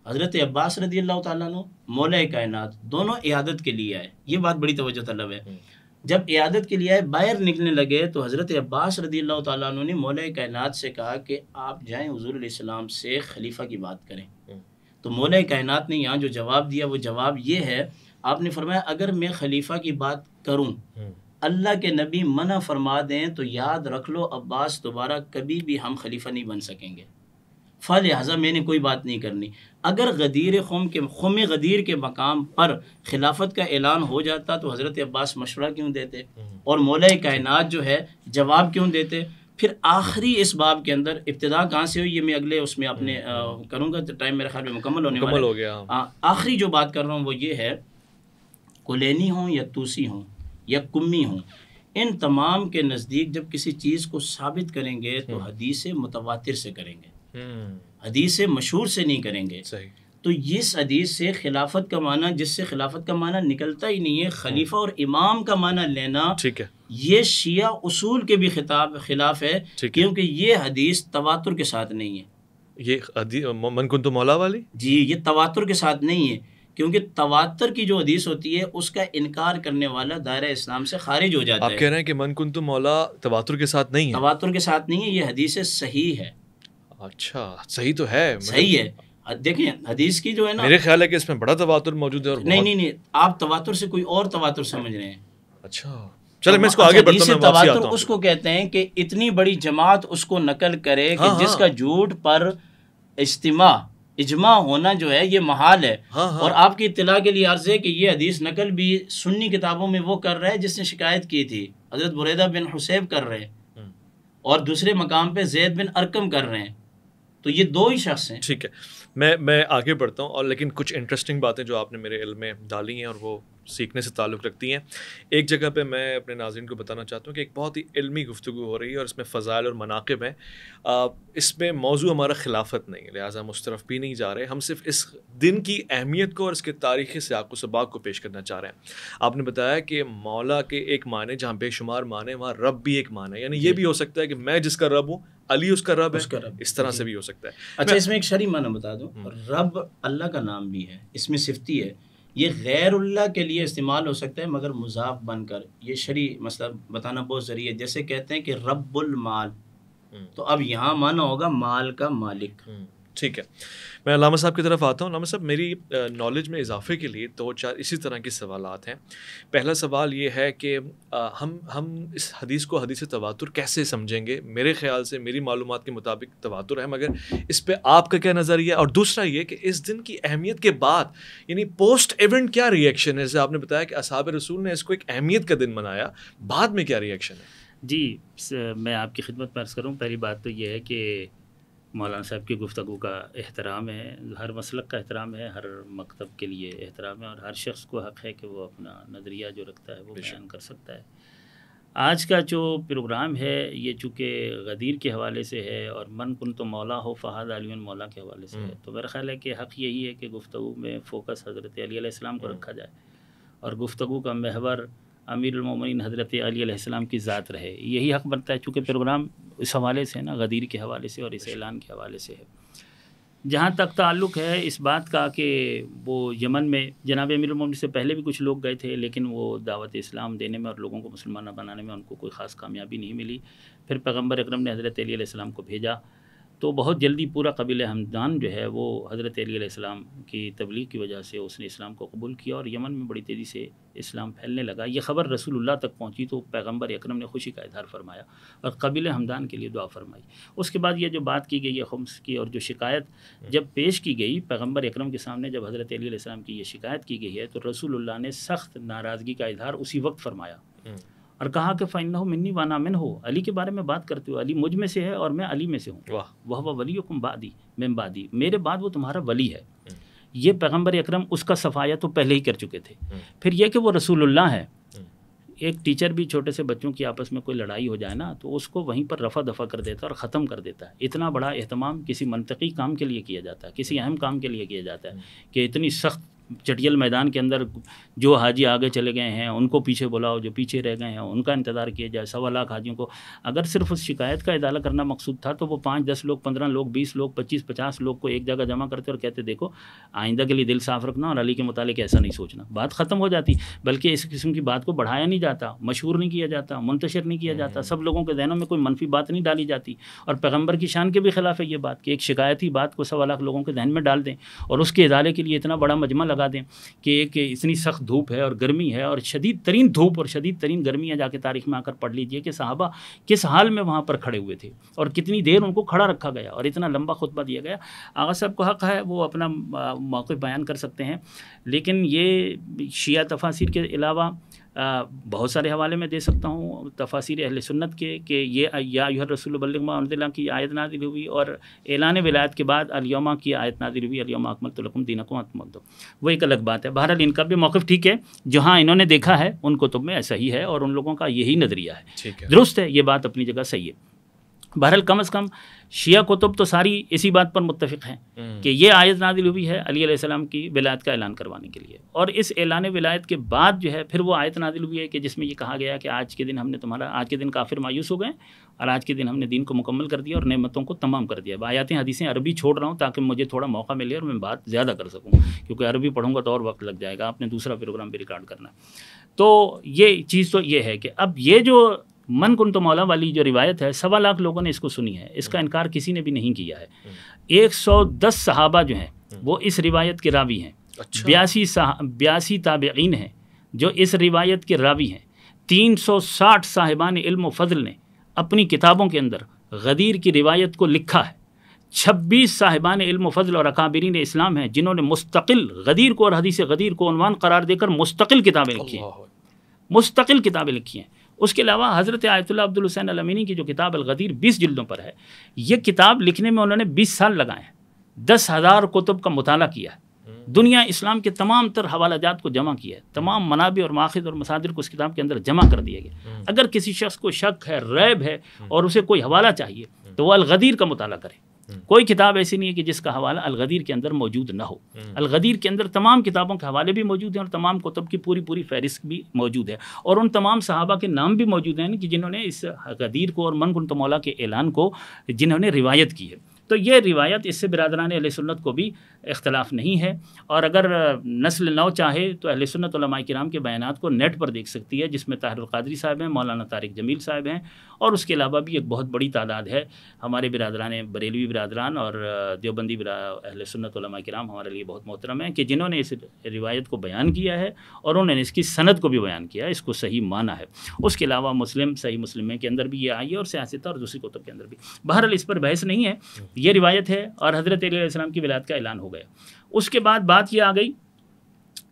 [SPEAKER 2] हज़रत अब्बास रदी अल्लाह तु मौल कायनत दोनों इयादत के लिए आए ये बात बड़ी तोज्जो तलब है हम्म। जब इयादत के लिए आए बाहर निकलने लगे तो हज़रत अब्बास रदी अल्लाह तु ने मौल कायनत से कहा कि आप जाएँ हजूर से खलीफा की बात करें हम्म। तो मौल कायनत ने यहाँ जो जवाब दिया वो जवाब ये है आपने फरमाया अगर मैं खलीफा की बात करूं हम्म। अल्लाह के नबी मना फरमा दें तो याद रख लो अब्बास दोबारा कभी भी हम खलीफा नहीं बन सकेंगे लिहाजा मैंने कोई बात नहीं करनी अगर गदीर खुम के खुम गदीर के मकाम पर खिलाफत का ऐलान हो जाता तो हज़रत अब्बास मशवरा क्यों देते हम्म। और मौल कायनात जो है जवाब क्यों देते फिर आखिरी इस बाब के अंदर इब्तदा कहाँ से हुई ये मैं अगले उसमें अपने हम्म। करूँगा तो टाइम मेरे ख्याल में मुकम्मल होने हो गया हाँ। हाँ, आखिरी जो बात कर रहा हूँ वो ये है कुलैनी हों या तूसी हों या कुम्मी हों इन तमाम के नज़दीक जब किसी चीज़ को साबित करेंगे तो हम्म। हदीस मुतवातिर से करेंगे हम्म। हदीस मशहूर से नहीं करेंगे तो इस हदीस से खिलाफत का माना जिससे खिलाफत का माना निकलता ही नहीं है हम्म। खलीफा और इमाम का माना लेना ठीक है ये शिया उसूल के भी खिताब खिलाफ है क्योंकि ये हदीस तवातुर के साथ नहीं है ये मनकुन तो मौला वाली जी ये तवातुर के साथ नहीं है क्योंकि तवातर की जो हदीस होती है उसका इनकार करने वाला दायरा इस्लाम से खारिज हो जाता आप है आप कह
[SPEAKER 3] रहे हैं कि मन कुन तो मौला तवातर के साथ नहीं है तवातर के साथ नहीं है ये हदीस सही है अच्छा सही तो है सही है देखें हदीस की जो है ना मेरे ख्याल है कि इसमें बड़ा तवातर मौजूद है और नहीं नहीं
[SPEAKER 2] नहीं आप तवातर से कोई और तवातर समझ रहे हैं अच्छा
[SPEAKER 3] चलो मैं इसको अच्छा, आगे बढ़ता हूं तवातर
[SPEAKER 2] उसको कहते हैं कि इतनी बड़ी जमात उसको नकल करे कि हाँ, हाँ। जिसका झूठ पर इज्तिमा इजमा होना जो है ये महाल है हाँ हाँ। और आपकी इतला के लिए अर्ज है कि ये हदीस नकल भी सुन्नी किताबों में वो कर रहे हैं जिसने शिकायत की थी हजरत बुरैदा बिन हुसैब कर रहे हैं हम्म। और दूसरे मकाम पे जैद बिन अरकम कर रहे हैं
[SPEAKER 3] तो ये दो ही शख्स हैं ठीक है मैं मैं आगे बढ़ता हूँ और लेकिन कुछ इंटरेस्टिंग बातें जो आपने मेरे इल में डाली हैं और वो सीखने से ताल्लुक़ रखती हैं एक जगह पे मैं अपने नाजरन को बताना चाहता हूँ कि एक बहुत ही इल्मी गुफ्तु हो रही है और इसमें फ़जाइल और मनाकब हैं इसमें मौजू हमारा खिलाफत नहीं है लिहाजा हम उस तरफ भी नहीं जा रहे हम सिर्फ इस दिन की अहमियत को और इसके तारीख़ से आपको सबाक को पेश करना चाह रहे हैं आपने बताया कि मौला के एक माने जहाँ बेशुमार माने वहाँ रब भी एक माने यानी ये भी हो सकता है कि मैं जिसका रब हूँ अली उसका रब उसका है रब इस तरह से भी हो सकता है अच्छा
[SPEAKER 2] इसमें एक शरी माना बता दूँ हम्म। रब अल्लाह का नाम भी है इसमें सिफती है ये गैरुल्ला के लिए इस्तेमाल हो सकता है मगर मुजाफ बनकर ये शरी मतलब बताना बहुत ज़रूरी है जैसे कहते हैं कि रब्बुल माल हम्म। तो अब यहाँ माना होगा माल
[SPEAKER 3] का मालिक हम्म, ठीक है मैं लामा साहब की तरफ आता हूँ लामा साहब मेरी नॉलेज में इजाफे के लिए दो चार इसी तरह के सवाल हैं पहला सवाल ये है कि हम हम इस हदीस को हदीस तवातुर कैसे समझेंगे मेरे ख्याल से मेरी मालूम के मुताबिक तवातुर है मगर इस पर आपका क्या नज़रिया और दूसरा ये कि इस दिन की अहमियत के बाद यानी पोस्ट इवेंट क्या रिएक्शन है जैसे आपने बताया कि असाब रसूल ने इसको एक अहमियत का दिन मनाया बाद में क्या रिएक्शन है जी मैं आपकी खिदमत में करूँ पहली बात तो यह है कि
[SPEAKER 1] मौलाना साहब की गुफ्तु का एहतराम है हर मसलक का एहतराम है हर मकतब के लिए एहतराम है और हर शख्स को हक़ है कि वो अपना नज़रिया जो रखता है वो बयान कर सकता है आज का जो प्रोग्राम है ये चूँकि गदीर के हवाले से है और मन कन तो मौला हो फ़हाद अली मौला के हवाले से है हम्म। तो मेरा ख्याल है कि हक़ यही है कि गुफ्तु में फ़ोकस हज़रत अली को हम्म। रखा जाए और गुफ्तु का महवर अमीरमिन हज़रत अलीसम की ज़ात रहे यही हक़ बनता है चूँकि प्रोग्राम इस हवाले से है ना गदीर के हवाले से और इस अच्छा। ऐलान के हवाले से है जहाँ तक ताल्लुक़ है इस बात का कि वो यमन में जनाब अमीर अमीरमिन से पहले भी कुछ लोग गए थे लेकिन वो दावत इस्लाम देने में और लोगों को मुसलमान बनाने में उनको कोई ख़ास कामयाबी नहीं मिली फिर पैगम्बर अक्रम ने हज़रत अलीसम को भेजा तो बहुत जल्दी पूरा कबील हमदान जो है वो हज़रत अलीसम की तबलीग की वजह से उसने इस्लाम को कबूल किया और यमन में बड़ी तेज़ी से इस्लाम फैलने लगा ये खबर रसूलुल्लाह तक पहुंची तो पैगंबर अकरम ने खुशी का इजहार फरमाया और कबीले हमदान के लिए दुआ फरमाई उसके बाद ये जो बात की गई है की और जो शिकायत जब पेश की गई पैगम्बर अक्रम के सामने जब हज़रत अलीसम की ये शिकायत की गई है तो रसूलुल्लाह ने सख्त नाराज़गी का इजहार उसी वक्त फरमाया हम्म। और कहा कि फ़ाइन हो मिन्नी वाना मिन हो अली के बारे में बात करते हो अली मुझ में से है और मैं अली में से हूँ वाह वह वली बादी मेम बादी मेरे बाद वो तुम्हारा वली है ये पैगम्बर अक्रम उसका सफाया तो पहले ही कर चुके थे हम्म। फिर यह कि वो रसूलुल्लाह है हम्म। एक टीचर भी छोटे से बच्चों की आपस में कोई लड़ाई हो जाए ना तो उसको वहीं पर रफा दफा कर देता है और ख़त्म कर देता है इतना बड़ा अहतमाम किसी मनतकी काम के लिए किया जाता है किसी अहम काम के लिए किया जाता है हम्म। कि इतनी सख्त चटियल मैदान के अंदर जो हाजी आगे चले गए हैं उनको पीछे बुलाओ जो पीछे रह गए हैं उनका इंतज़ार किया जाए सवा लाख हाजियों को अगर सिर्फ उस शिकायत का इदाला करना मकसूद था तो वो पाँच दस लोग पंद्रह लोग बीस लोग पच्चीस पचास लोग को एक जगह जमा करते और कहते देखो आइंदा के लिए दिल साफ रखना और अली के मुतालिक ऐसा नहीं सोचना बात ख़त्म हो जाती बल्कि इस किस्म की बात को बढ़ाया नहीं जाता मशहूर नहीं किया जाता मुंतशर नहीं किया जाता सब लोगों के जहनों में कोई मनफी बात नहीं डाली जाती और पैगम्बर की शान के भी खिलाफ है ये बात कि एक शिकायती बात को सवा लाख लोगों के जहन में डाल दें और उसके इदारे के लिए इतना बड़ा मजमा लगा दें कि एक इतनी सख्त धूप है और गर्मी है और शदीद तरीन धूप और शदीद तरीन गर्मी है जाके तारीख में आकर पढ़ लीजिए कि साहबा किस हाल में वहाँ पर खड़े हुए थे और कितनी देर उनको खड़ा रखा गया और इतना लंबा खुतबा दिया गया आगा साहब को हक़ है वो अपना मौक़ बयान कर सकते हैं लेकिन ये शिया तफासिर के अलावा बहुत सारे हवाले मैं दे सकता हूँ तफासिर अहल सुन्नत के कि ये या यूहर रसूल बल्लमा की आयत नादिल हुई और एलान विलायत के बाद अलियोमा की आयत नादिल हुई अलियोमा अकमलतलकम दीन को दो वो एक अलग बात है बहरहाल इनका भी मौक़ ठीक है जहाँ इन्होंने देखा है उन कुतुब तो में ऐसा ही है और उन लोगों का यही नज़रिया
[SPEAKER 4] है दुरुस्त
[SPEAKER 1] है ये बात अपनी जगह सही है बहरहाल कम अज़ कम शिया कुतुब तो सारी इसी बात पर मुतफ़ हैं हम्म। कि ये आयत नादिल हुई है अली सलाम की विलायत का ऐलान करवाने के लिए और इस ऐलान विलायत के बाद जो है फिर वो आयत नादिल हुई है कि जिसमें ये कहा गया कि आज के दिन हमने तुम्हारा आज के दिन काफिर मायूस हो गए और आज के दिन हमने दीन को मुकम्मल कर दिया और नेमतों को तमाम कर दिया आयातें हदीसें अरबी छोड़ रहा हूँ ताकि मुझे थोड़ा मौका मिले और मैं बात ज़्यादा कर सकूँ क्योंकि अरबी पढ़ूंगा तो और वक्त लग जाएगा आपने दूसरा प्रोग्राम भी रिकॉर्ड करना तो ये चीज़ तो ये है कि अब ये जो मन कुंत मौला वाली जो रिवायत है सवा लाख लोगों ने इसको सुनी है इसका हम्म। इनकार किसी ने भी नहीं किया है हम्म। एक सौ दस सहाबा जो हैं हम्म। वो इस रिवायत के रावी हैं अच्छा। बयासी बयासी ताबीन हैं जो इस रिवायत के रावी हैं तीन साठ साहिबान इल्म फ़जल ने अपनी किताबों के अंदर गदीर की रिवायत को लिखा है छब्बीस साहिबान इल्म फ़जल और अकाबरीन इस्लाम हैं जिन्होंने मुस्तकिल गदीर को और हदीस गदीर को अनवान करार देकर मुस्तकिल किताबें लिखी हैं मुस्तकिल किताबें लिखी हैं उसके अलावा हज़रत आयतुल्ला अब्दुल हुसैन अलमिनी की जो किताब अलगदीर बीस जिल्दों पर है ये किताब लिखने में उन्होंने बीस साल लगाए हैं दस हज़ार कुतुब का मताल किया है दुनिया इस्लाम के तमाम तर जात को जमा किया है तमाम मनाबी और माखद और मसादिर को उस किताब के अंदर जमा कर दिया गया हम्म। अगर किसी शख्स को शक है रैब है और उसे कोई हवाला चाहिए तो वह अलगदीर का मताल करें हम्म। कोई किताब ऐसी नहीं है कि जिसका हवाला अलगदीर के अंदर मौजूद ना हो हम्म। अलगदीर के अंदर तमाम किताबों के हवाले भी मौजूद हैं और तमाम कुतब की पूरी पूरी फहरिस्त भी मौजूद है और उन तमाम सहाबा के नाम भी मौजूद हैं कि जिन्होंने इस गदीर को और मन कुंतमौला के ऐलान को जिन्होंने रिवायत की है तो ये रिवायत इससे बिरदरान अहल सुन्नत को भी इख्तलाफ नहीं है और अगर नस्ल नौ चाहे तो अहल सुन्नत कराम के बयान को नेट पर देख सकती है जिसमें ताहरुल साहब हैं मौलाना तारिक जमील साहब हैं और उसके अलावा भी एक बहुत बड़ी तादाद है हमारे बिरदरान बरेलवी बिरदरान और देवबंदी अहल सुन्नत कराम हमारे लिए बहुत मोहतरम है कि जिन्होंने इस रिवायत को बयान किया है और उन्होंने इसकी सनत को भी बयान किया है इसको सही माना है उसके अलावा मुस्लिम सही मुस्लिम के अंदर भी ये आई है और सियासत और दूसरी कुतब के अंदर भी बहरहाल इस पर बहस नहीं है ये रिवायत है और हज़रत अलीम की विलायत का ऐलान हो गया उसके बाद बात यह आ गई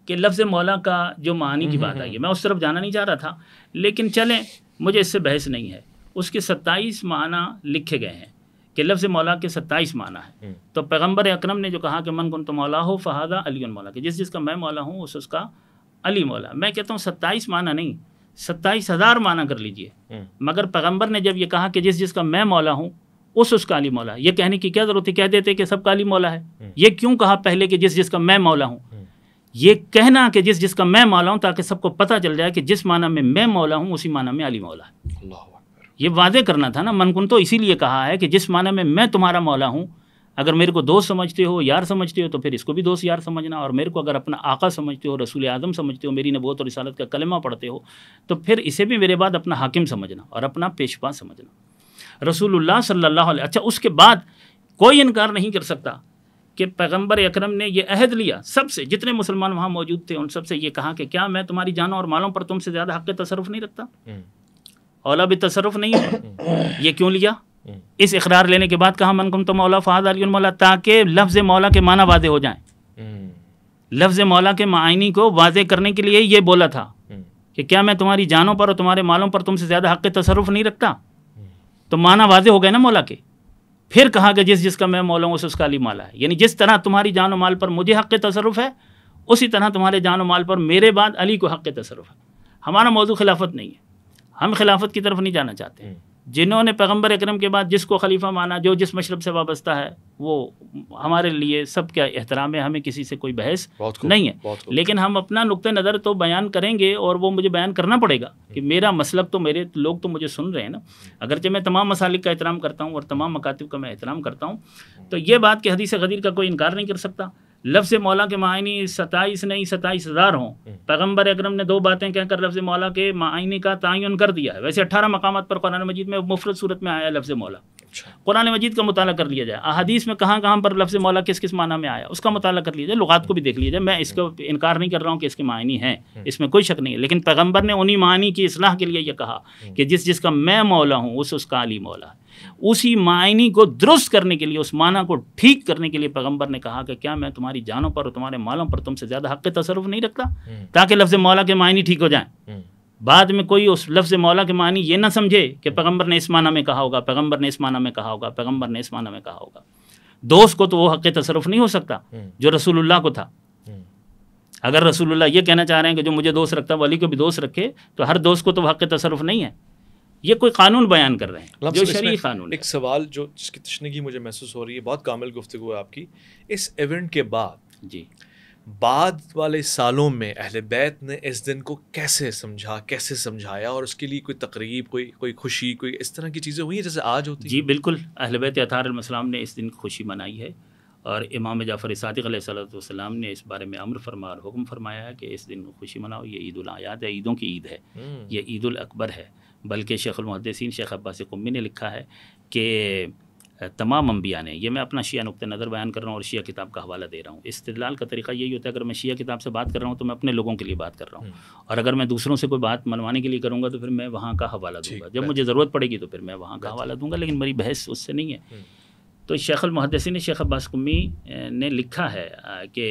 [SPEAKER 1] कि लफ्ज़ मौला का जो मानी की बात हम्म, आई हम्म। है मैं उस तरफ जाना नहीं चाह रहा था लेकिन चलें मुझे इससे बहस नहीं है उसके सत्ताईस माना लिखे गए हैं कि लफ्ज़ मौला के सत्ताईस माना है हम्म। तो पैगम्बर अक्रम ने जो कहा कि मन गुन तो मौला हो फ़हादा अली मौला के जिस जिसका मैं मौला हूँ उस उसका अली मौला मैं कहता हूँ सत्ताईस माना नहीं सत्ताईस हज़ार माना कर लीजिए मगर पैगम्बर ने जब ये कहा कि जिस जिसका मैं मौला हूँ उस काली मौला ये कहने की क्या ज़रूरत है कह देते कि सब काली मौला है हम्म। ये क्यों कहा पहले कि जिस जिसका मैं मौला हूँ हम्म। ये कहना कि जिस जिसका मैं मौला हूँ ताकि सबको पता चल जाए कि जिस माना में मैं मौला हूँ उसी माना में अली मौला है ये वादे करना था ना मनकुन तो इसीलिए कहा है कि जिस माना में मैं तुम्हारा मौला हूँ अगर मेरे को दोस्त समझते हो यार समझते हो तो फिर इसको भी दोस्त यार समझना और मेरे को अगर अपना आका समझते हो रसूल आदम समझते हो मेरी नबोत और रिसालत का कलमा पढ़ते हो तो फिर इसे भी मेरे बाद अपना हाकिम समझना और अपना पेशवा समझना रसूलुल्लाह सल्लल्लाहु अलैहि अच्छा उसके बाद कोई इनकार नहीं कर सकता कि पैगंबर अकरम ने यह अहद लिया सबसे जितने मुसलमान वहाँ मौजूद थे उन सबसे ये कहा कि क्या मैं तुम्हारी जानों और मालों पर तुमसे ज़्यादा हक तसरफ नहीं रखता हम्म। औला भी तसरफ नहीं है
[SPEAKER 4] हम्म।
[SPEAKER 1] ये क्यों लिया हम्म। इस इकरार लेने के बाद कहा मनकुम तो मौला फ़ाद अली मौला ताकि लफ्ज़ मौला के माना वादे हो जाए लफ्ज़ मौला के मायनी को वाजे करने के लिए ये बोला था कि क्या मैं तुम्हारी जानों पर और तुम्हारे मालों पर तुमसे ज़्यादा हक तसरफ नहीं रखता तो माना वाजे हो गए ना मौला के फिर कहा कि जिस जिसका मैं मौला हूँ उस उसका अली माला है यानी जिस तरह तुम्हारी जान माल पर मुझे हक़ तसरफ़ है उसी तरह तुम्हारे जान माल पर मेरे बाद अली को हक़ तसरफ़ है हमारा मौजू खिलाफत नहीं है हम खिलाफत की तरफ नहीं जाना चाहते हैं हम्म। जिन्होंने पैगंबर अकरम के बाद जिसको खलीफा माना जो जिस मशरब से वाबस्ता है वो हमारे लिए सब का एहतराम है हमें किसी से कोई बहस नहीं है लेकिन हम अपना नुक़ नज़र तो बयान करेंगे और वो मुझे बयान करना पड़ेगा कि हम्म। मेरा मसलब तो मेरे लोग तो मुझे सुन रहे हैं ना अगरचे मैं तमाम मसालिक का एहतराम करता हूँ और तमाम मकातब का मैं एहतराम करता हूँ तो ये बात कि हदीस गदीर का कोई इनकार नहीं कर सकता लफ्ज़ मौला के मायने सताईस नहीं सताईस हज़ार हों हम्म। पैगम्बर अक्रम ने दो बातें कहकर लफ्ज़ मौला के मायने का तयन कर दिया है वैसे अट्ठारह मकाम पर कुरान मजीद में मुफरत सूरत में आया लफ्ज़ मौला अच्छा। कुरान मजीद का मताल कर लिया जाए अदीस में कहाँ कहाँ पर लफ्ज़ मौला किस किस माना में आया उसका मुताल कर लिया जाए लुगात को भी देख लिया जाए मैं इसको इनकार नहीं कर रहा हूँ कि इसके मायने हैं हम्म। इसमें कोई शक नहीं है लेकिन पैगम्बर ने उन्हीं मानी की असलाह के लिए यह कहा हम्म। कि जिस जिसका मैं मौला हूँ उस उसका अली मौला है उसी मायने को दुरुस्त करने के लिए उस माना को ठीक करने के लिए पैगंबर ने कहा कि क्या मैं तुम्हारी जानों पर और तुम्हारे मालों पर तुमसे ज़्यादा हक तसरफ नहीं रखता हम्म। ताकि लफ्ज़ मौला के मायने ठीक हो जाए हम्म। बाद में कोई उस लफ्ज़ मौला के मानी ये ना समझे कि पैगंबर ने इस माना में कहा होगा पैगंबर ने इस माना में कहा होगा पैगंबर ने इस माना में कहा होगा दोस्त को तो वो हक तसरफ नहीं हो सकता हम्म। जो रसूलुल्लाह को था अगर रसूलुल्लाह ये कहना चाह रहे हैं कि जो मुझे दोस्त रखता है को भी दोस्त रखे तो हर दोस्त को तो हक तसरफ नहीं है ये कोई कानून बयान कर रहे हैं जो शरी कानून
[SPEAKER 3] एक सवाल जो जिसकी तशनगी मुझे महसूस हो रही है बहुत कामिल गुफ्तु है आपकी इस इवेंट के बाद जी बाद वाले सालों में अहल बैत ने इस दिन को कैसे समझा कैसे समझाया और उसके लिए कोई तकरीब कोई कोई खुशी कोई इस तरह की चीज़ें हुई हैं जैसे आज होती जी बिल्कुल अहल बैत अतारसलाम ने इस दिन
[SPEAKER 1] खुशी मनाई है और इमाम जाफ़र सलाम ने इस बारे में अमर फरमा और हुक्म फरमाया है कि इस दिन को खुशी मनाओ ये ईद उल आयाद है ईदों की ईद है हम्म। ये ईद अकबर है बल्कि शेखुलमहदसिन शेख अब्बास कुम्बी ने लिखा है कि तमाम अम्बिया ने यह मैं अपना शिया नुक़ नज़र बयान कर रहा हूँ और शिया किताब का हवाला दे रहा हूँ इस्तलाल का तरीका यही होता है अगर मैं शिया किताब से बात कर रहा हूँ तो मैं अपने लोगों के लिए बात कर रहा हूँ हम्म। और अगर मैं दूसरों से कोई बात मनवाने के लिए करूँगा तो फिर मैं वहाँ का हवाला दूंगा जब मुझे ज़रूरत पड़ेगी तो फिर मैं वहाँ का हवाला दूंगा लेकिन मेरी बहस उससे नहीं है हम्म। तो शेखुलमहदसिन शेख अब्बास कुम्मी ने लिखा है कि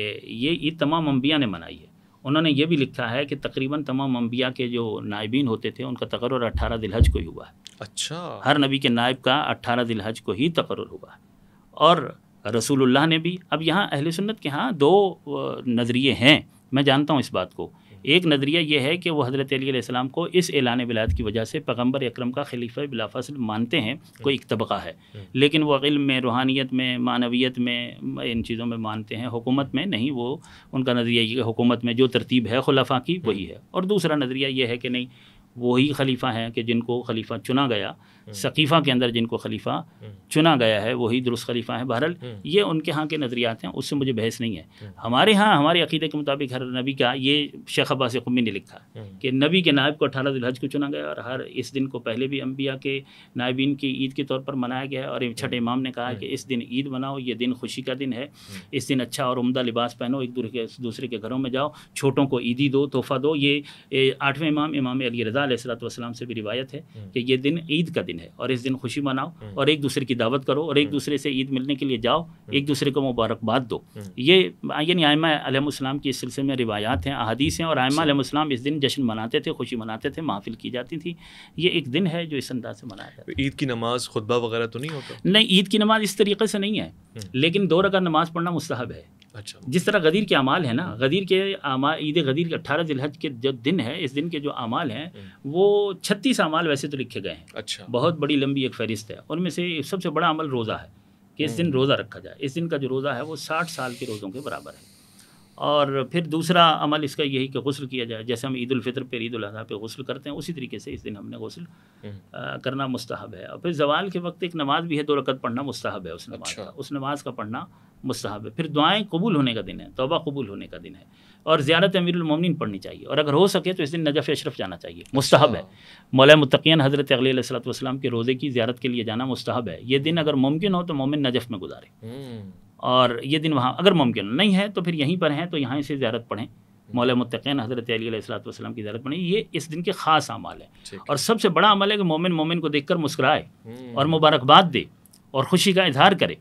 [SPEAKER 1] ये ईद तमाम अम्बिया ने मनाई है उन्होंने ये भी लिखा है कि तकरीबन तमाम अम्बिया के जो नायबीन होते थे उनका तकर्र अट्ठारह दिलहज को ही हुआ है अच्छा हर नबी के नायब का अट्ठारह दिलहज को ही तकर्र हुआ है और रसूलुल्लाह ने भी अब यहाँ अहल सुन्नत के यहाँ दो नज़रिए हैं मैं जानता हूँ इस बात को एक नज़रिया यह है कि वो हज़रत अलीसम को इस एलान विलायत की वजह से पैगम्बर अक्रम का खलीफा बिलाफसल मानते हैं कोई एक तबका है लेकिन वह इल्म में रूहानियत में मानवीत में इन चीज़ों में मानते हैं हुकूमत में नहीं वो उनका नज़रिया ये हुकूमत में जो तरतीब है खलफा की वही है और दूसरा नज़रिया ये है कि नहीं वही खलीफा हैं कि जिनको खलीफा चुना गया हम्म। सकीफ़ा के अंदर जिनको खलीफा हम्म। चुना गया है वही दुरुस्त खलीफा है बहरल हम्म। ये उनके यहाँ के नज़रियात हैं उससे मुझे बहस नहीं है हमारे यहाँ हमारे अकीदे के मुताबिक हर नबी का ये शेख अब्बास कुम्मी ने लिखा कि नबी के नायब को अठारह दिलहज को चुना गया और हर इस दिन को पहले भी अम्बिया के नायबिन की ईद के तौर पर मनाया गया है और छठे इमाम ने कहा कि इस दिन ईद मनाओ ये दिन खुशी का दिन है इस दिन अच्छा और उमदा लिबास पहनो एक दूसरे के घरों में जाओ छोटों को ईदी दो तोहफ़ा दो ये आठवें इमाम इमाम अली रजा सलाम से भी रिवायत है कि ये दिन ईद का दिन दिन है और इस दिन खुशी मनाओ हम्म। और एक दूसरे की दावत करो और एक हम्म। दूसरे से ईद मिलने के लिए जाओ हम्म। एक दूसरे को मुबारकबाद दो ये यानी आयमा अलैहिस्सलाम की इस सिलसिले में रिवायात हैं अहादीस हैं और आयमा आलम अच्छा। इस दिन जश्न मनाते थे खुशी मनाते थे महफिल की जाती थी ये एक दिन है जो इस अंदाज से मनाया
[SPEAKER 3] जाता है ईद की नमाज खुतबा वगैरह तो नहीं होता
[SPEAKER 1] नहीं ईद की नमाज इस तरीके से नहीं है लेकिन दो रका नमाज पढ़ना मुस्तहब है अच्छा जिस तरह गदीर के अमाल है ना गदीर के अमाल ईद गदीर के अट्ठारह जिलहज के जो दिन है इस दिन के जो अमाल हैं हम्म। वो छत्तीस अमाल वैसे तो लिखे गए हैं अच्छा बहुत बड़ी लंबी एक फहरिस्त है उनमें से सबसे बड़ा अमल रोज़ा है कि इस दिन हम्म। रोज़ा रखा जाए इस दिन का जो रोज़ा है वो साठ साल के रोज़ों के बराबर है और फिर दूसरा अमल इसका यही कि गसल किया जाए जैसे हम ईद उलफ़ितर पर ईद अजी पर गसल करते हैं उसी तरीके से इस दिन हमने गसल हम्म। करना मस्तहब है और फिर जवाल के वक्त एक नमाज़ भी है दो रकत पढ़ना मस्तहब है उस नमाज अच्छा। का उस नमाज का पढ़ना मुस्ताहब है फिर दुआएं कबूल होने का दिन है तोबा कबूल होने का दिन है और ज़्यारत अमीरमिन पढ़नी चाहिए और अगर हो सके तो इस दिन नजफ़ अशरफ जाना चाहिए मुस्तहब है अच्छा। मौला मतकीन हज़रत अगलीसलाम के रोज़े की ज्यारत के लिए जाना मुस्तहब है ये दिन अगर मुमकिन हो तो मोमिन नजफ़ में गुजारे हम्म। और ये दिन वहाँ अगर मुमकिन नहीं है तो फिर यहीं पर हैं तो यहाँ से ज्यारत पढ़ें हम्म। मौला मतकीन हज़रत अलीसलाम की ज्यारत पढ़ें ये इस दिन के ख़ास अमल है और सबसे बड़ा अमल है कि मोमिन मोमिन को देख कर मुस्कराए हम्म। और मुबारकबाद दे और खुशी का इजहार करे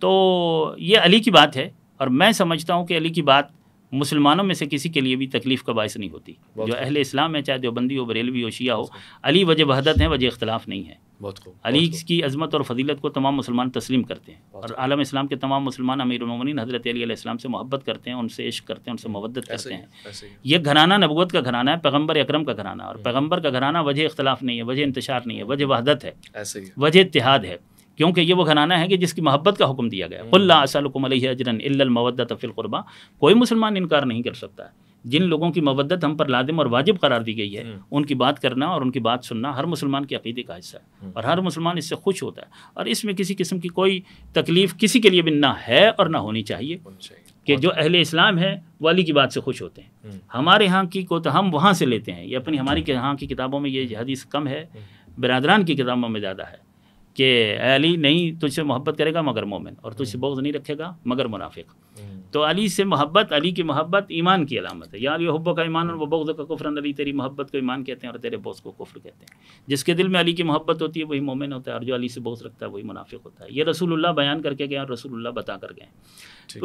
[SPEAKER 1] तो ये अली की बात है और मैं समझता हूँ कि अली की बात मुसलमानों में से किसी के लिए भी तकलीफ़ का बायस नहीं होती जो अहले इस्लाम है चाहे देवबंदी हो बरेलवी हो शिया हो अली वजह वहदत हैं वजह इख्तलाफ नहीं है बहुत खूब अली की अजमत और फजीलत को तमाम मुसलमान तस्लीम करते हैं और आलम इस्लाम के तमाम मुसलमान अमीर उमिन हज़रत अलीसम से मोहब्बत करते हैं उनसे इश्क करते हैं उनसे मवदत करते हैं यह घराना नबूत का घराना है पैगम्बर अक्रम का घराना और हम्म। पैगम्बर का घराना वजह इख्तलाफ नहीं है वजह इंतशार नहीं है वजह वहदत है वजह इतिहाद है क्योंकि ये वो घराना है कि जिसकी मोहब्बत का हुक्म दिया गया हम्म। कुल्ला असलकुम अजरन इल्लमवदत फ़िलक़ुरबा कोई मुसलमान इनकार नहीं कर सकता जिन लोगों की मवदत हम पर लादिम और वाजिब करार दी गई है हम्म। उनकी बात करना और उनकी बात सुनना हर मुसलमान के अकीदे का हिस्सा है हम्म। और हर मुसलमान इससे खुश होता है और इसमें किसी किस्म की कोई तकलीफ़ किसी के लिए भी ना है और ना होनी चाहिए कि जो अहले इस्लाम है वाली की बात से खुश होते हैं हमारे यहाँ की को तो हम वहाँ से लेते हैं ये अपनी हमारी यहाँ की किताबों में ये हदीस कम है बरदरान की किताबों में ज़्यादा है कि अली नहीं तुझसे मोहब्बत करेगा मगर मोमिन और तुझसे हम्म। बोझ नहीं रखेगा मगर मुनाफिक हम्म। तो अली से मोहब्बत अली की मोहब्बत ईमान की अलामत है यार अली का ईमान और वबोद का कुफर अली तेरी मोहब्बत को ईमान कहते हैं और तेरे बोस को कुफर कहते हैं जिसके दिल में अली की मोहब्बत होती है वही मोमिन होता है और जो अली से बोझ रखता है वही मुनाफिक होता है ये रसूलुल्लाह बयान करके गए और रसूलुल्लाह बता कर गए